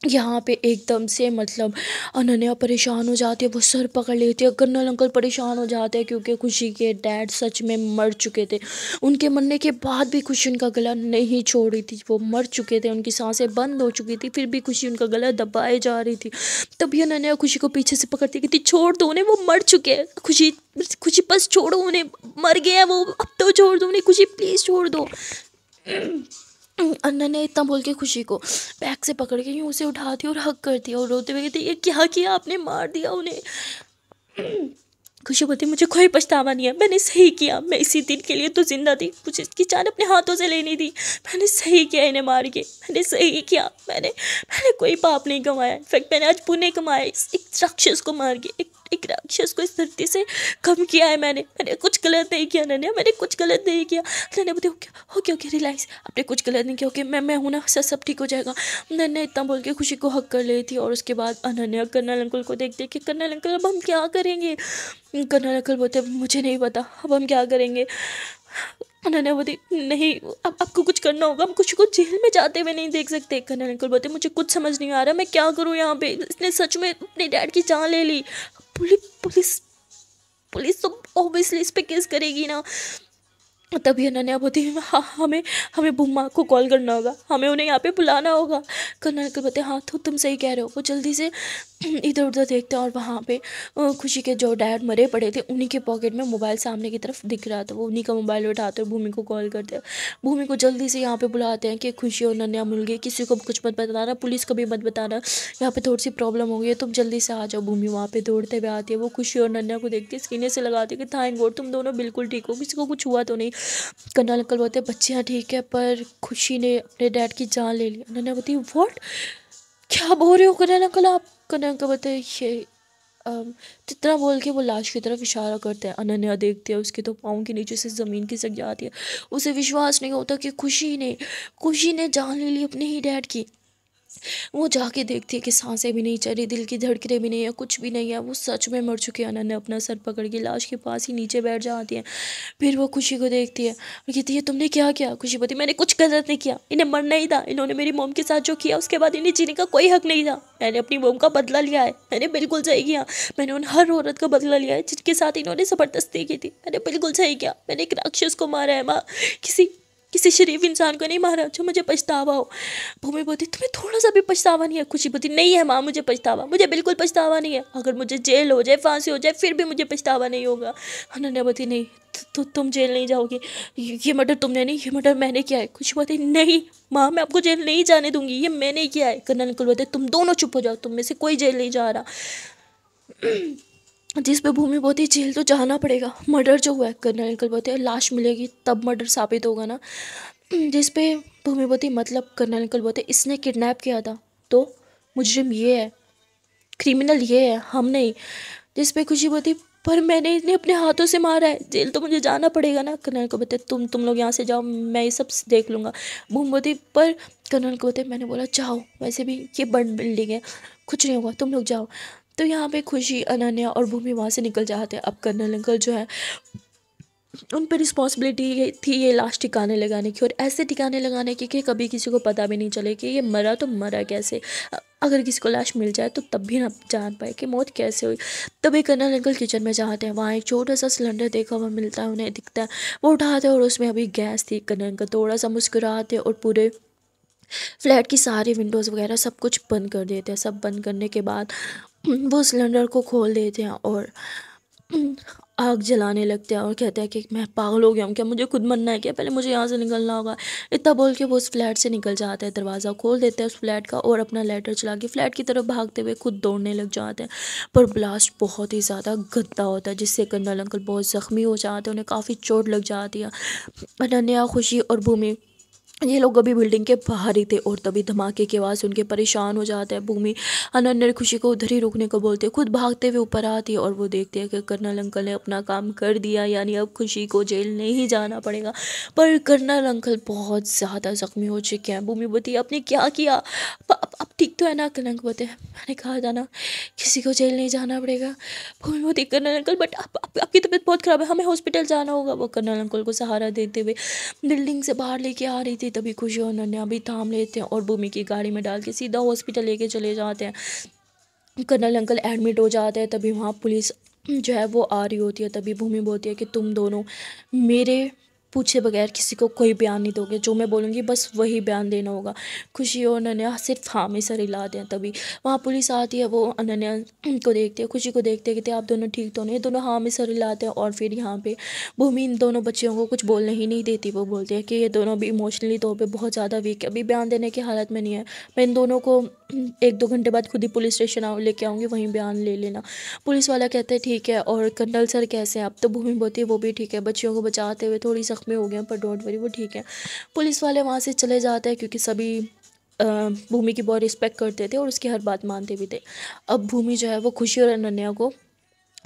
Speaker 1: यहाँ पे एकदम से मतलब अनन्या परेशान हो जाती है वो सर पकड़ लेती है कन्नल अंकल परेशान हो जाते हैं क्योंकि खुशी के डैड सच में मर चुके थे उनके मरने के बाद भी खुशी उनका गला नहीं छोड़ रही थी वो मर चुके थे उनकी सांसें बंद हो चुकी थी फिर भी खुशी उनका गला दबाए जा रही थी तभी अनन्या खुशी को पीछे से पकड़ती कहती छोड़ दो उन्हें वो मर चुके हैं खुशी खुशी बस छोड़ो उन्हें मर गया वो अब तो छोड़ दो उन्हें खुशी प्लीज़ छोड़ दो <clears throat> अन्ना ने इतना बोल के खुशी को बैग से पकड़ के यूँ उसे उठा दिया और हक कर दिया और रोते हुए कहते ये क्या किया आपने मार दिया उन्हें <clears throat> खुशी बोलती मुझे कोई पछतावा नहीं है मैंने सही किया मैं इसी दिन के लिए तो ज़िंदा थी मुझे इसकी जान अपने हाथों से लेनी थी मैंने सही किया इन्हें मार के मैंने सही किया मैंने मैंने कोई पाप नहीं कमाया इनफैक्ट मैंने आज पुणे कमाया एक राक्षस को मार के एक एक राक्षस को इस धरती से कम किया है मैंने मैंने कुछ गलत नहीं किया नन्या मैंने कुछ गलत नहीं किया नन्या बोलते ओके ओके ओके रिलैक्स आपने कुछ गलत नहीं किया ओके मैं मैं हूँ ना सर सब ठीक हो जाएगा नन्या इतना बोल के खुशी को हक कर ली थी और उसके बाद अनन्या कर्नल अंकल को देख देख के कर्नल अंकल अब हम क्या करेंगे कर्नल अंकल बोलते मुझे नहीं पता अब हम क्या करेंगे उन्होंने बोली नहीं अब आपको कुछ करना होगा हम कुछ को जेल में जाते हुए नहीं देख सकते कन्हैया अंकल बोलते मुझे कुछ समझ नहीं आ रहा मैं क्या करूँ यहाँ पे इसने सच में अपने डैड की जान ले ली पुलिस पुलिस पुलिस तो ऑब्वियसली इस पर केस करेगी ना तभी अनन्या बोलती है हाँ हमें हमें बुम्मा को कॉल करना होगा हमें उन्हें यहाँ पे बुलाना होगा करना कर बोलते हाँ तो तुम सही कह रहे हो वो जल्दी से <clears throat> इधर उधर देखते हैं और वहाँ पे खुशी के जो डैड मरे पड़े थे उन्हीं के पॉकेट में मोबाइल सामने की तरफ दिख रहा था वो उन्हीं का मोबाइल उठाते और भूमि को कॉल करते हैं भूमि को जल्दी से यहाँ पे बुलाते हैं कि खुशी और नन्या मिल गई किसी को कुछ मत बताना पुलिस को भी मत बताना यहाँ पे थोड़ी सी प्रॉब्लम हो गई है तुम जल्दी से आ जाओ भूमि वहाँ पर दौड़ते हुए आती है वो खुशी और नन्या को देखती है सीने से लगाती है कि थैंक गोड तुम दोनों बिल्कुल ठीक हो किसी को कुछ हुआ तो नहीं कन्ना अंकल बोलते बच्चे ठीक है पर खुशी ने अपने डैड की जान ले ली नन्या बोलती वॉट क्या बोल रहे हो कन्ना अंकल आप कन्या का ये जितना बोल के वो लाश की तरफ इशारा करते हैं अनन्या देखते हैं उसके तो पाँव के नीचे से ज़मीन की सक जाती है उसे विश्वास नहीं होता कि खुशी ने खुशी ने जान ले ली अपने ही डैड की वो जाके देखती है कि सांसें भी नहीं चली दिल की धड़कने भी नहीं है कुछ भी नहीं है वो सच में मर चुके हैं अनन्या अपना सर पकड़ के लाश के पास ही नीचे बैठ जाती है फिर वो खुशी को देखती है और कहती है तुमने क्या किया खुशी बोती मैंने कुछ गलत नहीं किया इन्हें मरना ही था इन्होंने मेरी मोम के साथ जो किया उसके बाद इन्हें जीने का कोई हक नहीं था मैंने अपनी मोम का बदला लिया है मैंने बिल्कुल सही किया मैंने उन हर औरत का बदला लिया है जिनके साथ इन्होंने ज़बरदस्ती की थी मैंने बिल्कुल सही किया मैंने एक राक्षस को मारा है माँ किसी किसी शरीफ इंसान को नहीं मारा जो मुझे पछतावा हो भूमि बोलती तुम्हें थोड़ा सा भी पछतावा नहीं है खुशी बोलती नहीं है माँ मुझे पछतावा मुझे बिल्कुल पछतावा नहीं है अगर मुझे जेल हो जाए फांसी हो जाए फिर भी मुझे पछतावा नहीं होगा अनन्या बोलती नहीं तो तुम जेल नहीं जाओगे ये मर्डर तुमने नहीं ये मर्डर मैंने किया है कुछ बोलते नहीं माँ मैं आपको जेल नहीं जाने दूंगी ये मैंने किया है कर्नल अंकुल बोलते तुम दोनों चुप हो जाओ तुम में से कोई जेल नहीं जा रहा जिस पे भूमि बोती जेल तो जाना पड़ेगा मर्डर जो हुआ है कर्नल अंकल बोते लाश मिलेगी तब मर्डर साबित होगा ना जिस पे भूमि बोती मतलब कर्नल अंकल बोते इसने किडनैप किया था तो मुजरिम ये है क्रिमिनल ये है हम नहीं जिस पे खुशी बोती पर मैंने इन्हें अपने हाथों से मारा है जेल तो मुझे जाना पड़ेगा ना कर्नल को बोलते तुम तुम लोग यहाँ से जाओ मैं ये सब देख लूँगा भूमि पर कर्नल को बोते मैंने बोला जाओ वैसे भी ये बंद बिल्डिंग है कुछ नहीं होगा तुम लोग जाओ तो यहाँ पे खुशी अनन्या और भूमि वहाँ से निकल जाते हैं अब कर्नल अंकल जो है उन पर रिस्पॉन्सिबिलिटी थी ये लास्ट ठिकाने लगाने की और ऐसे ठिकाने लगाने की कि कभी किसी को पता भी नहीं चले कि ये मरा तो मरा कैसे अगर किसी को लाश मिल जाए तो तब भी ना जान पाए कि मौत कैसे हुई तभी कर्नल अंकल किचन में जाते हैं वहाँ एक छोटा सा सिलेंडर देखा हुआ मिलता है उन्हें दिखता है वो उठाते हैं और उसमें अभी गैस थी कर्नल अंकल थोड़ा सा मुस्कुराते और पूरे फ्लैट की सारी विंडोज़ वगैरह सब कुछ बंद कर देते हैं सब बंद करने के बाद वो सिलेंडर को खोल देते हैं और आग जलाने लगते हैं और कहते हैं कि मैं पागल हो गया हूँ क्या मुझे खुद मरना है क्या पहले मुझे यहाँ से निकलना होगा इतना बोल के वो उस फ्लैट से निकल जाता है दरवाज़ा खोल देते हैं उस फ्लैट का और अपना लेटर चला के फ्लैट की तरफ भागते हुए खुद दौड़ने लग जाते हैं पर ब्लास्ट बहुत ही ज़्यादा गद्दा होता है जिससे कन्नल अंकल बहुत ज़ख्मी हो जाते हैं उन्हें काफ़ी चोट लग जाती है अनन्या खुशी और भूमि ये लोग अभी बिल्डिंग के बाहर ही थे और तभी धमाके की आवाज़ उनके परेशान हो जाते हैं भूमि अनन्य खुशी को उधर ही रुकने को बोलते हैं खुद भागते हुए ऊपर आती है और वो देखते हैं कि कर्नल अंकल ने अपना काम कर दिया यानी अब खुशी को जेल नहीं जाना पड़ेगा पर कर्नल अंकल बहुत ज़्यादा ज़ख्मी हो चुके हैं भूमि बोती आपने क्या किया अब ठीक तो है ना कर्नल अंकल बोते मैंने कहा था ना किसी को जेल नहीं जाना पड़ेगा भूमि बोती कर्नल अंकल बट आपकी तबीयत बहुत ख़राब है हमें हॉस्पिटल जाना होगा वो कर्नल अंकल को सहारा देते हुए बिल्डिंग से बाहर लेके आ रही थी तभी खुश हो उन्होंने अभी थाम लेते हैं और भूमि की गाड़ी में डाल के सीधा हॉस्पिटल लेके चले जाते हैं कर्नल अंकल एडमिट हो जाते हैं तभी वहाँ पुलिस जो है वो आ रही होती है तभी भूमि बोलती है कि तुम दोनों मेरे पूछे बगैर किसी को कोई बयान नहीं दोगे जो मैं बोलूँगी बस वही बयान देना होगा खुशी और अनन्या सिर्फ हाँ सर हिला दें तभी वहाँ पुलिस आती है वो अनन्या को देखते हैं खुशी को देखते कहते आप दोनों ठीक तो नहीं दोनों हाँ सर हिलाते हैं और फिर यहाँ पे भूमि इन दोनों बच्चियों को कुछ बोलने ही नहीं देती वो बोलते हैं कि ये दोनों भी इमोशनली तौर पर बहुत ज़्यादा वीक है अभी बयान देने की हालत में नहीं है मैं इन दोनों को एक दो घंटे बाद खुद ही पुलिस स्टेशन आऊँ लेके आऊँगी वहीं बयान ले लेना पुलिस वाला कहते हैं ठीक है और कर्नल सर कैसे हैं अब तो भूमि बोलती है वो भी ठीक है बच्चियों को बचाते हुए थोड़ी में हो गए हैं पर डोंट वरी वो ठीक है पुलिस वाले वहाँ से चले जाते हैं क्योंकि सभी भूमि की बहुत रिस्पेक्ट करते थे और उसकी हर बात मानते भी थे अब भूमि जो है वो खुशी और अनन्या को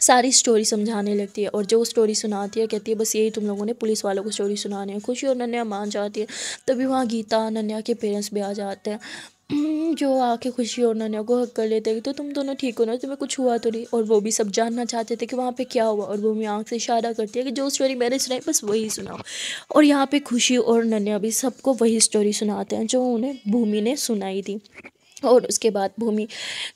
Speaker 1: सारी स्टोरी समझाने लगती है और जो स्टोरी सुनाती है कहती है बस यही तुम लोगों ने पुलिस वालों को स्टोरी सुनानी है खुशी और नन्या मान जाती है तभी वहाँ गीता नन्या के पेरेंट्स भी आ जाते हैं <clears throat> जो आके खुशी और नन्या को हक कर लेते तो तुम दोनों ठीक हो ना तुम्हें कुछ हुआ तो नहीं और वो भी सब जानना चाहते थे कि वहाँ पे क्या हुआ और वो आँख से इशारा करती है कि जो स्टोरी मैंने सुनाई बस वही सुनाओ और यहाँ पे खुशी और नन्या भी सबको वही स्टोरी सुनाते हैं जो उन्हें भूमि ने सुनाई थी और उसके बाद भूमि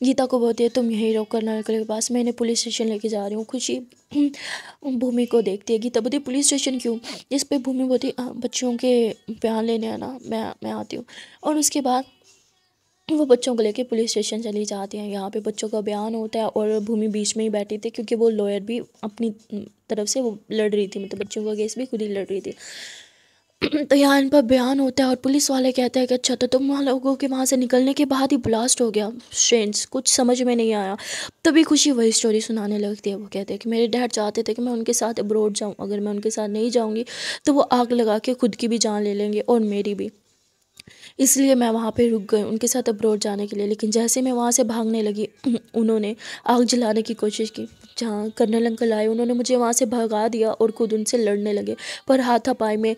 Speaker 1: गीता को बोलती है तुम यहीं रोक कर नरकल के पास मैंने पुलिस स्टेशन लेके जा रही हूँ खुशी <clears throat> भूमि को देखती है गीता बोलती पुलिस स्टेशन क्यों जिस पर भूमि बोलती हाँ, बच्चों के बयान लेने आना मैं मैं आती हूँ और उसके बाद वो बच्चों को लेके पुलिस स्टेशन चली जाती हैं यहाँ पे बच्चों का बयान होता है और भूमि बीच में ही बैठी थी क्योंकि वो लॉयर भी अपनी तरफ से वो लड़ रही थी मतलब बच्चों का केस भी खुद ही लड़ रही थी तो यहाँ इन पर बयान होता है और पुलिस वाले कहते हैं कि अच्छा तो तुम लोगों के वहाँ से निकलने के बाद ही ब्लास्ट हो गया स्ट्रेंस कुछ समझ में नहीं आया तभी खुशी वही स्टोरी सुनाने लगती है वो कहते हैं कि मेरे डैड चाहते थे कि मैं उनके साथ अब्रोड जाऊँ अगर मैं उनके साथ नहीं जाऊँगी तो वो आग लगा के खुद की भी जान ले लेंगे और मेरी भी इसलिए मैं वहाँ पे रुक गई उनके साथ अब्रोड जाने के लिए लेकिन जैसे मैं वहाँ से भागने लगी <clears throat> उन्होंने आग जलाने की कोशिश की जहाँ कर्नल अंकल आए उन्होंने मुझे वहाँ से भगा दिया और खुद उनसे लड़ने लगे पर हाथापाई में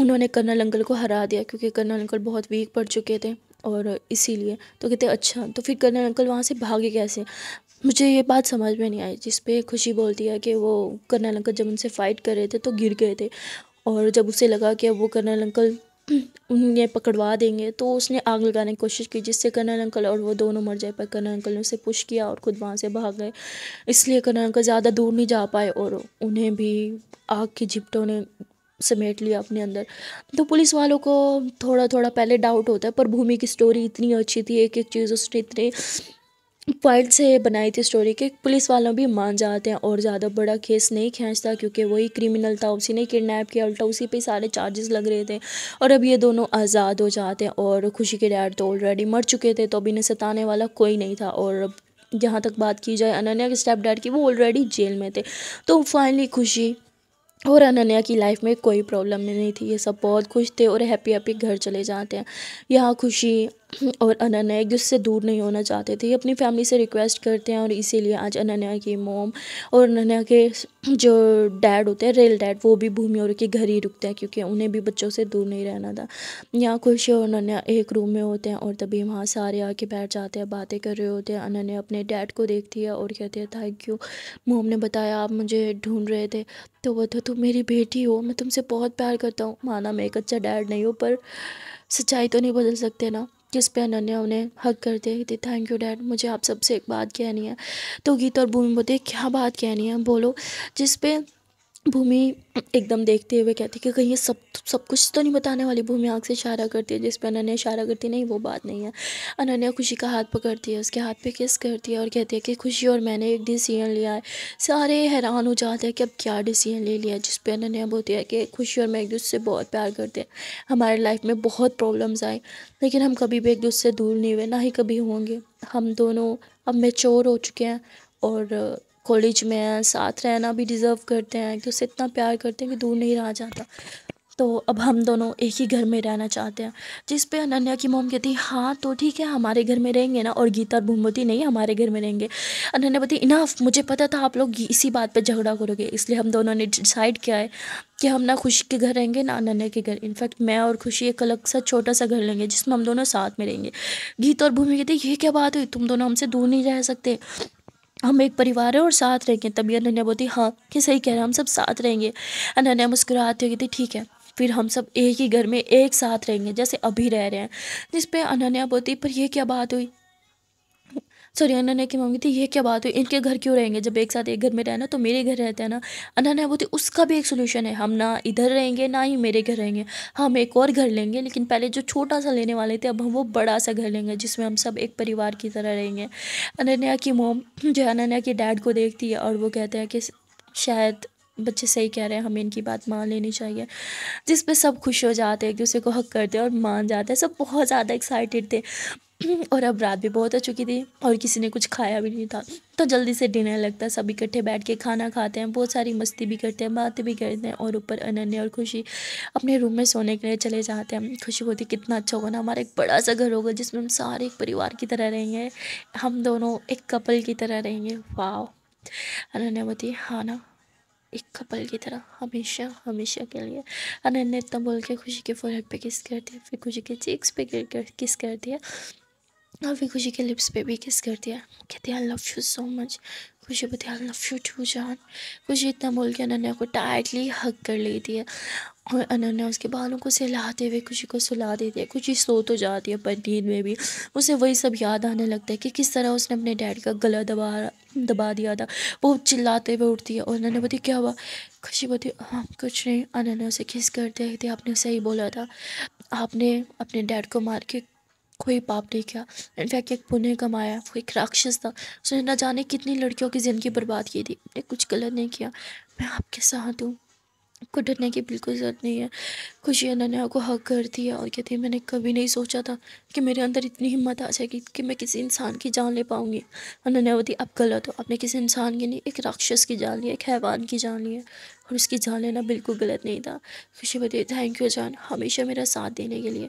Speaker 1: उन्होंने कर्नल अंकल को हरा दिया क्योंकि कर्नल अंकल बहुत वीक पड़ चुके थे और इसीलिए तो कहते अच्छा तो फिर कर्नल अंकल वहाँ से भागे कैसे मुझे ये बात समझ में नहीं आई जिस पे खुशी बोलती है कि वो कर्नल अंकल जब उनसे फ़ाइट कर रहे थे तो गिर गए थे और जब उसे लगा कि अब वो कर्नल अंकल <clears throat> उन्हें पकड़वा देंगे तो उसने आग लगाने की कोशिश की जिससे कन्हन अंकल और वो दोनों मर जाए पर कन्हन अंकल ने उसे पुश किया और ख़ुद वहाँ से भाग गए इसलिए कन्हन अंकल ज़्यादा दूर नहीं जा पाए और उन्हें भी आग की झिपटों ने समेट लिया अपने अंदर तो पुलिस वालों को थोड़ा थोड़ा पहले डाउट होता है पर भूमि की स्टोरी इतनी अच्छी थी एक एक चीज़ उसने इतने पॉइंट से बनाई थी स्टोरी कि पुलिस वालों भी मान जाते हैं और ज़्यादा बड़ा केस नहीं खींचता क्योंकि वही क्रिमिनल था उसी ने किडनैप किया उल्टा उसी पे सारे चार्जेस लग रहे थे और अब ये दोनों आज़ाद हो जाते हैं और खुशी के डैड तो ऑलरेडी मर चुके थे तो अभी इन्हें सताने वाला कोई नहीं था और अब जहाँ तक बात की जाए अनन्या के स्टेप डैड की वो ऑलरेडी जेल में थे तो फाइनली खुशी और अनन्या की लाइफ में कोई प्रॉब्लम नहीं थी ये सब बहुत खुश थे और हैप्पी हैप्पी घर चले जाते हैं यहाँ खुशी और अनन्या एक दूसरे से दूर नहीं होना चाहते थे अपनी फैमिली से रिक्वेस्ट करते हैं और इसीलिए आज अनन्या की मोम और अनन्या के जो डैड होते हैं रेल डैड वो भी भूमि और के घर ही रुकते हैं क्योंकि उन्हें भी बच्चों से दूर नहीं रहना था यहाँ खुशी और अनन्या एक रूम में होते हैं और तभी वहाँ सारे आके बैठ जाते हैं बातें कर रहे होते हैं अनन्या अपने डैड को देखती है और कहते हैं थैंक यू मोम ने बताया आप मुझे ढूंढ रहे थे तो वो तो तुम मेरी बेटी हो मैं तुमसे बहुत प्यार करता हूँ माना मैं एक अच्छा डैड नहीं हूँ पर सच्चाई तो नहीं बदल सकते ना जिस पे अनन्या उन्हें हक कर कहती थैंक यू डैड मुझे आप सबसे एक बात कहनी है तो गीत और भूमि बोलते क्या बात कहनी है बोलो जिस पे भूमि एकदम देखते हुए कहती है कि कहीं ये सब सब कुछ तो नहीं बताने वाली भूमि आँख से इशारा करती है जिस पर अनन्या इशारा करती है नहीं वो बात नहीं है अनन्या खुशी का हाथ पकड़ती है उसके हाथ पे किस करती है और कहती है कि खुशी और मैंने एक डिसीजन लिया है सारे हैरान हो जाते हैं कि अब क्या डिसीजन ले लिया है जिस पर अनन्या बोलती है कि खुशी और मैं एक दूसरे से बहुत प्यार करते हैं हमारे लाइफ में बहुत प्रॉब्लम्स आए लेकिन हम कभी भी एक दूसरे से दूर नहीं हुए ना ही कभी होंगे हम दोनों अब मेच्योर हो चुके हैं और कॉलेज में हैं साथ रहना भी डिज़र्व करते हैं कि उसे इतना प्यार करते हैं कि दूर नहीं रहा जाता तो अब हम दोनों एक ही घर में रहना चाहते हैं जिस पे अनन्या की मोम कहती हाँ तो ठीक है हमारे घर में रहेंगे ना और गीता और भूमती नहीं हमारे घर में रहेंगे अनन्या बती इनाफ मुझे पता था आप लोग इसी बात पे झगड़ा करोगे इसलिए हम दोनों ने डिसाइड किया है कि हम ना खुशी के घर रहेंगे ना अनन्या के घर इनफैक्ट मैं और खुशी एक अलग सा छोटा सा घर लेंगे जिसमें हम दोनों साथ में रहेंगे गीत और भूमि कहती ये क्या बात हुई तुम दोनों हमसे दूर नहीं रह सकते हम एक परिवार है और साथ रहेंगे तभी अनन्या बोलती हाँ कि सही कह रहे हैं हम सब साथ रहेंगे अनन्या मुस्कुराते हुए थी ठीक है फिर हम सब एक ही घर में एक साथ रहेंगे जैसे अभी रह रहे हैं जिस पे अनन्या बोलती पर यह क्या बात हुई सुरैना ने की मम्मी थी तो ये क्या बात हुई इनके घर क्यों रहेंगे जब एक साथ एक घर में रहना तो मेरे घर रहते हैं ना अन्ना ने बोलती उसका भी एक सोल्यूशन है हम ना इधर रहेंगे ना ही मेरे घर रहेंगे हम एक और घर लेंगे लेकिन पहले जो छोटा सा लेने वाले थे अब हम वो बड़ा सा घर लेंगे जिसमें हम सब एक परिवार की तरह रहेंगे अनन्या की मोम जो अनन्या के डैड को देखती है और वो कहते हैं कि शायद बच्चे सही कह रहे हैं हमें इनकी बात मान लेनी चाहिए जिस पे सब खुश हो जाते हैं एक दूसरे को हक करते हैं और मान जाते हैं सब बहुत ज़्यादा एक्साइटेड थे <clears throat> और अब रात भी बहुत हो चुकी थी और किसी ने कुछ खाया भी नहीं था तो जल्दी से डिनर लगता सब इकट्ठे बैठ के खाना खाते हैं बहुत सारी मस्ती भी करते हैं बातें भी करते हैं और ऊपर अनन्य और खुशी अपने रूम में सोने के लिए चले जाते हैं खुशी होती कितना अच्छा होगा ना हमारा एक बड़ा सा घर होगा जिसमें हम सारे एक परिवार की तरह रहेंगे हम दोनों एक कपल की तरह रहेंगे वाह अनन्या बोलती हाँ ना एक कपल की तरह हमेशा हमेशा के लिए अनन्या इतना बोल के खुशी के फोरहेड पे किस करती है फिर खुशी के चीक्स पे किस करती है और फिर खुशी के लिप्स पे भी किस कर दिया कहती I love you so much खुशी बोती आई लव यू टू जान खुशी इतना बोल के अनन्या को टाइटली हक कर लेती है और अनन्या उसके बालों को सहलाते हुए खुशी को सुला देती है खुशी सो तो जाती है पर नींद में भी उसे वही सब याद आने लगता है कि किस तरह उसने अपने डैड का गला दबा दबा दिया था वो चिल्लाते हुए उठती है और अनन्या बोती क्या हुआ खुशी बोती हाँ कुछ नहीं अनन्या उसे किस कर दिया आपने सही बोला था आपने अपने डैड को मार के कोई पाप नहीं किया इनफैक्ट एक पुण्य कमाया वो एक राक्षस था उसने ना जाने कितनी लड़कियों की ज़िंदगी बर्बाद की थी मैंने कुछ गलत नहीं किया मैं आपके साथ हूँ आपको डरने की बिल्कुल ज़रूरत नहीं है खुशी नन्या को हक कर दिया और कहती है मैंने कभी नहीं सोचा था कि मेरे अंदर इतनी हिम्मत आ जाएगी कि मैं किसी इंसान की जान ले पाऊँगी अनन्यावती आप गलत हो आपने किसी इंसान की नहीं एक राक्षस की जान ली है एक हैवान की जान ली है और उसकी जान लेना बिल्कुल गलत नहीं था खुशी बताइए थैंक यू जान हमेशा मेरा साथ देने के लिए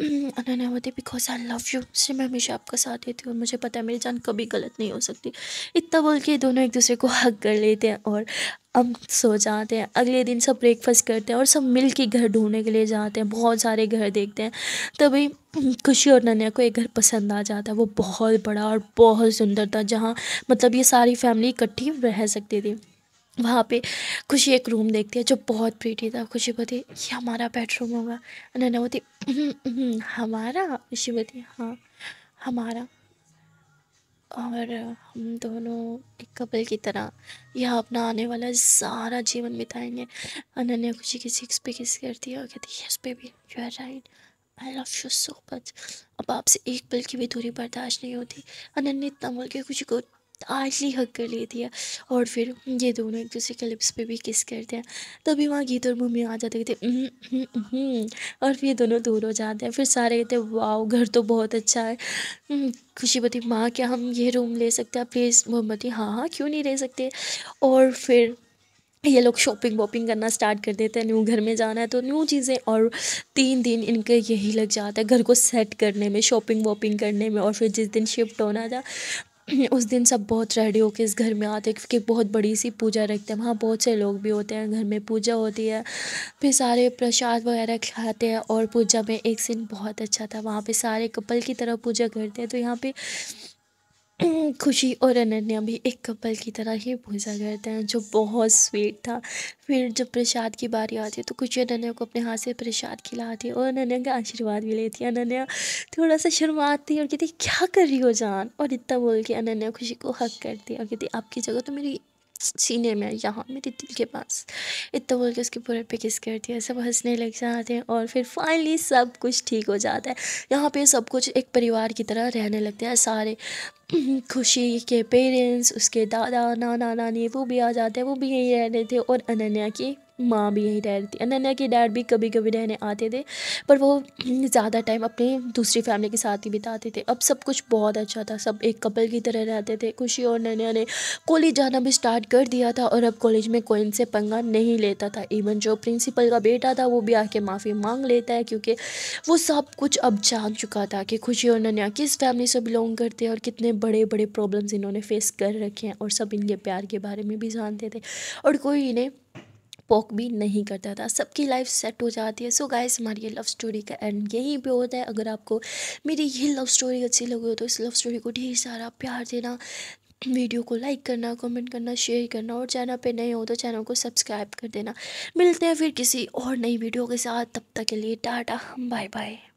Speaker 1: अनन्या बोलती बिकॉज आई लव यू से मैं हमेशा आपका साथ देती हूँ और मुझे पता है मेरी जान कभी गलत नहीं हो सकती इतना बोल के दोनों एक दूसरे को हक कर लेते हैं और अब सो जाते हैं अगले दिन सब ब्रेकफास्ट करते हैं और सब मिल के घर ढूंढने के लिए जाते हैं बहुत सारे घर देखते हैं तभी mm, खुशी और नन्या को एक घर पसंद आ जाता है वो बहुत बड़ा और बहुत सुंदर था जहाँ मतलब ये सारी फैमिली इकट्ठी रह सकती थी वहाँ पे खुशी एक रूम देखती है जो बहुत प्रीटी था खुशी बोलती ये हमारा बेडरूम होगा नैना बोलती हमारा खुशी बोलती हाँ हमारा और हम दोनों एक कपल की तरह यह अपना आने वाला सारा जीवन बिताएंगे अनन्या खुशी की सिक्स पे किस करती है और कहती yes baby you are right I love you so much अब आपसे एक पल की भी दूरी बर्दाश्त नहीं होती अनन्या इतना बोल के खुशी को आज ही हक कर लेती है और फिर ये दोनों एक दूसरे के लिप्स पे भी किस करते हैं तभी वहाँ गीत और मम्मी आ जाते थे और फिर ये दोनों दूर हो जाते हैं फिर सारे कहते हैं वाह घर तो बहुत अच्छा है खुशी बती माँ क्या हम ये रूम ले सकते हैं प्लीज़ मोहम्मती हाँ हाँ क्यों नहीं ले सकते और फिर ये लोग शॉपिंग वॉपिंग करना स्टार्ट कर देते हैं न्यू घर में जाना है तो न्यू चीज़ें और तीन दिन इनके यही लग जाता है घर को सेट करने में शॉपिंग वॉपिंग करने में और फिर जिस दिन शिफ्ट होना था <clears throat> उस दिन सब बहुत रेडी होके इस घर में आते हैं क्योंकि बहुत बड़ी सी पूजा रखते हैं वहाँ बहुत से लोग भी होते हैं घर में पूजा होती है फिर सारे प्रसाद वगैरह खाते हैं और पूजा में एक सीन बहुत अच्छा था वहाँ पे सारे कपल की तरह पूजा करते हैं तो यहाँ पे <clears throat> खुशी और अनन्या भी एक कपल की तरह ही पूजा करते हैं जो बहुत स्वीट था फिर जब प्रसाद की बारी आती है तो खुशी अनन्या को अपने हाथ से प्रसाद खिलाती है और अनन्या का आशीर्वाद भी लेती है अनन्या थोड़ा सा शर्माती है और कहती क्या कर रही हो जान और इतना बोल के अनन्या खुशी को हक करती है और कहती आपकी जगह तो मेरी सीने में यहाँ मेरे दिल के पास इतना बोल के उसके पूरे पे किस करती है सब हंसने लग जाते हैं और फिर फाइनली सब कुछ ठीक हो जाता है यहाँ पे सब कुछ एक परिवार की तरह रहने लगते हैं सारे <clears throat> खुशी के पेरेंट्स उसके दादा नाना नानी वो भी आ जाते हैं वो भी यहीं रहने थे और अनन्या की माँ भी यहीं ठहरती अनन्या के डैड भी कभी कभी रहने आते थे पर वो ज़्यादा टाइम अपने दूसरी फैमिली के साथ ही बिताते थे अब सब कुछ बहुत अच्छा था सब एक कपल की तरह रहते थे खुशी और नन्या ने कॉलेज जाना भी स्टार्ट कर दिया था और अब कॉलेज में कोई इनसे पंगा नहीं लेता था इवन जो प्रिंसिपल का बेटा था वो भी आके माफ़ी मांग लेता है क्योंकि वो सब कुछ अब जान चुका था कि खुशी और नन्या किस फैमिली से बिलोंग करते हैं और कितने बड़े बड़े प्रॉब्लम्स इन्होंने फेस कर रखे हैं और सब इनके प्यार के बारे में भी जानते थे और कोई इन्हें पॉक भी नहीं करता था सबकी लाइफ सेट हो जाती है सो गाइस हमारी ये लव स्टोरी का एंड यहीं पे होता है अगर आपको मेरी ये लव स्टोरी अच्छी लगी हो तो इस लव स्टोरी को ढेर सारा प्यार देना वीडियो को लाइक करना कमेंट करना शेयर करना और चैनल पे नए हो तो चैनल को सब्सक्राइब कर देना मिलते हैं फिर किसी और नई वीडियो के साथ तब तक के लिए टाटा बाय बाय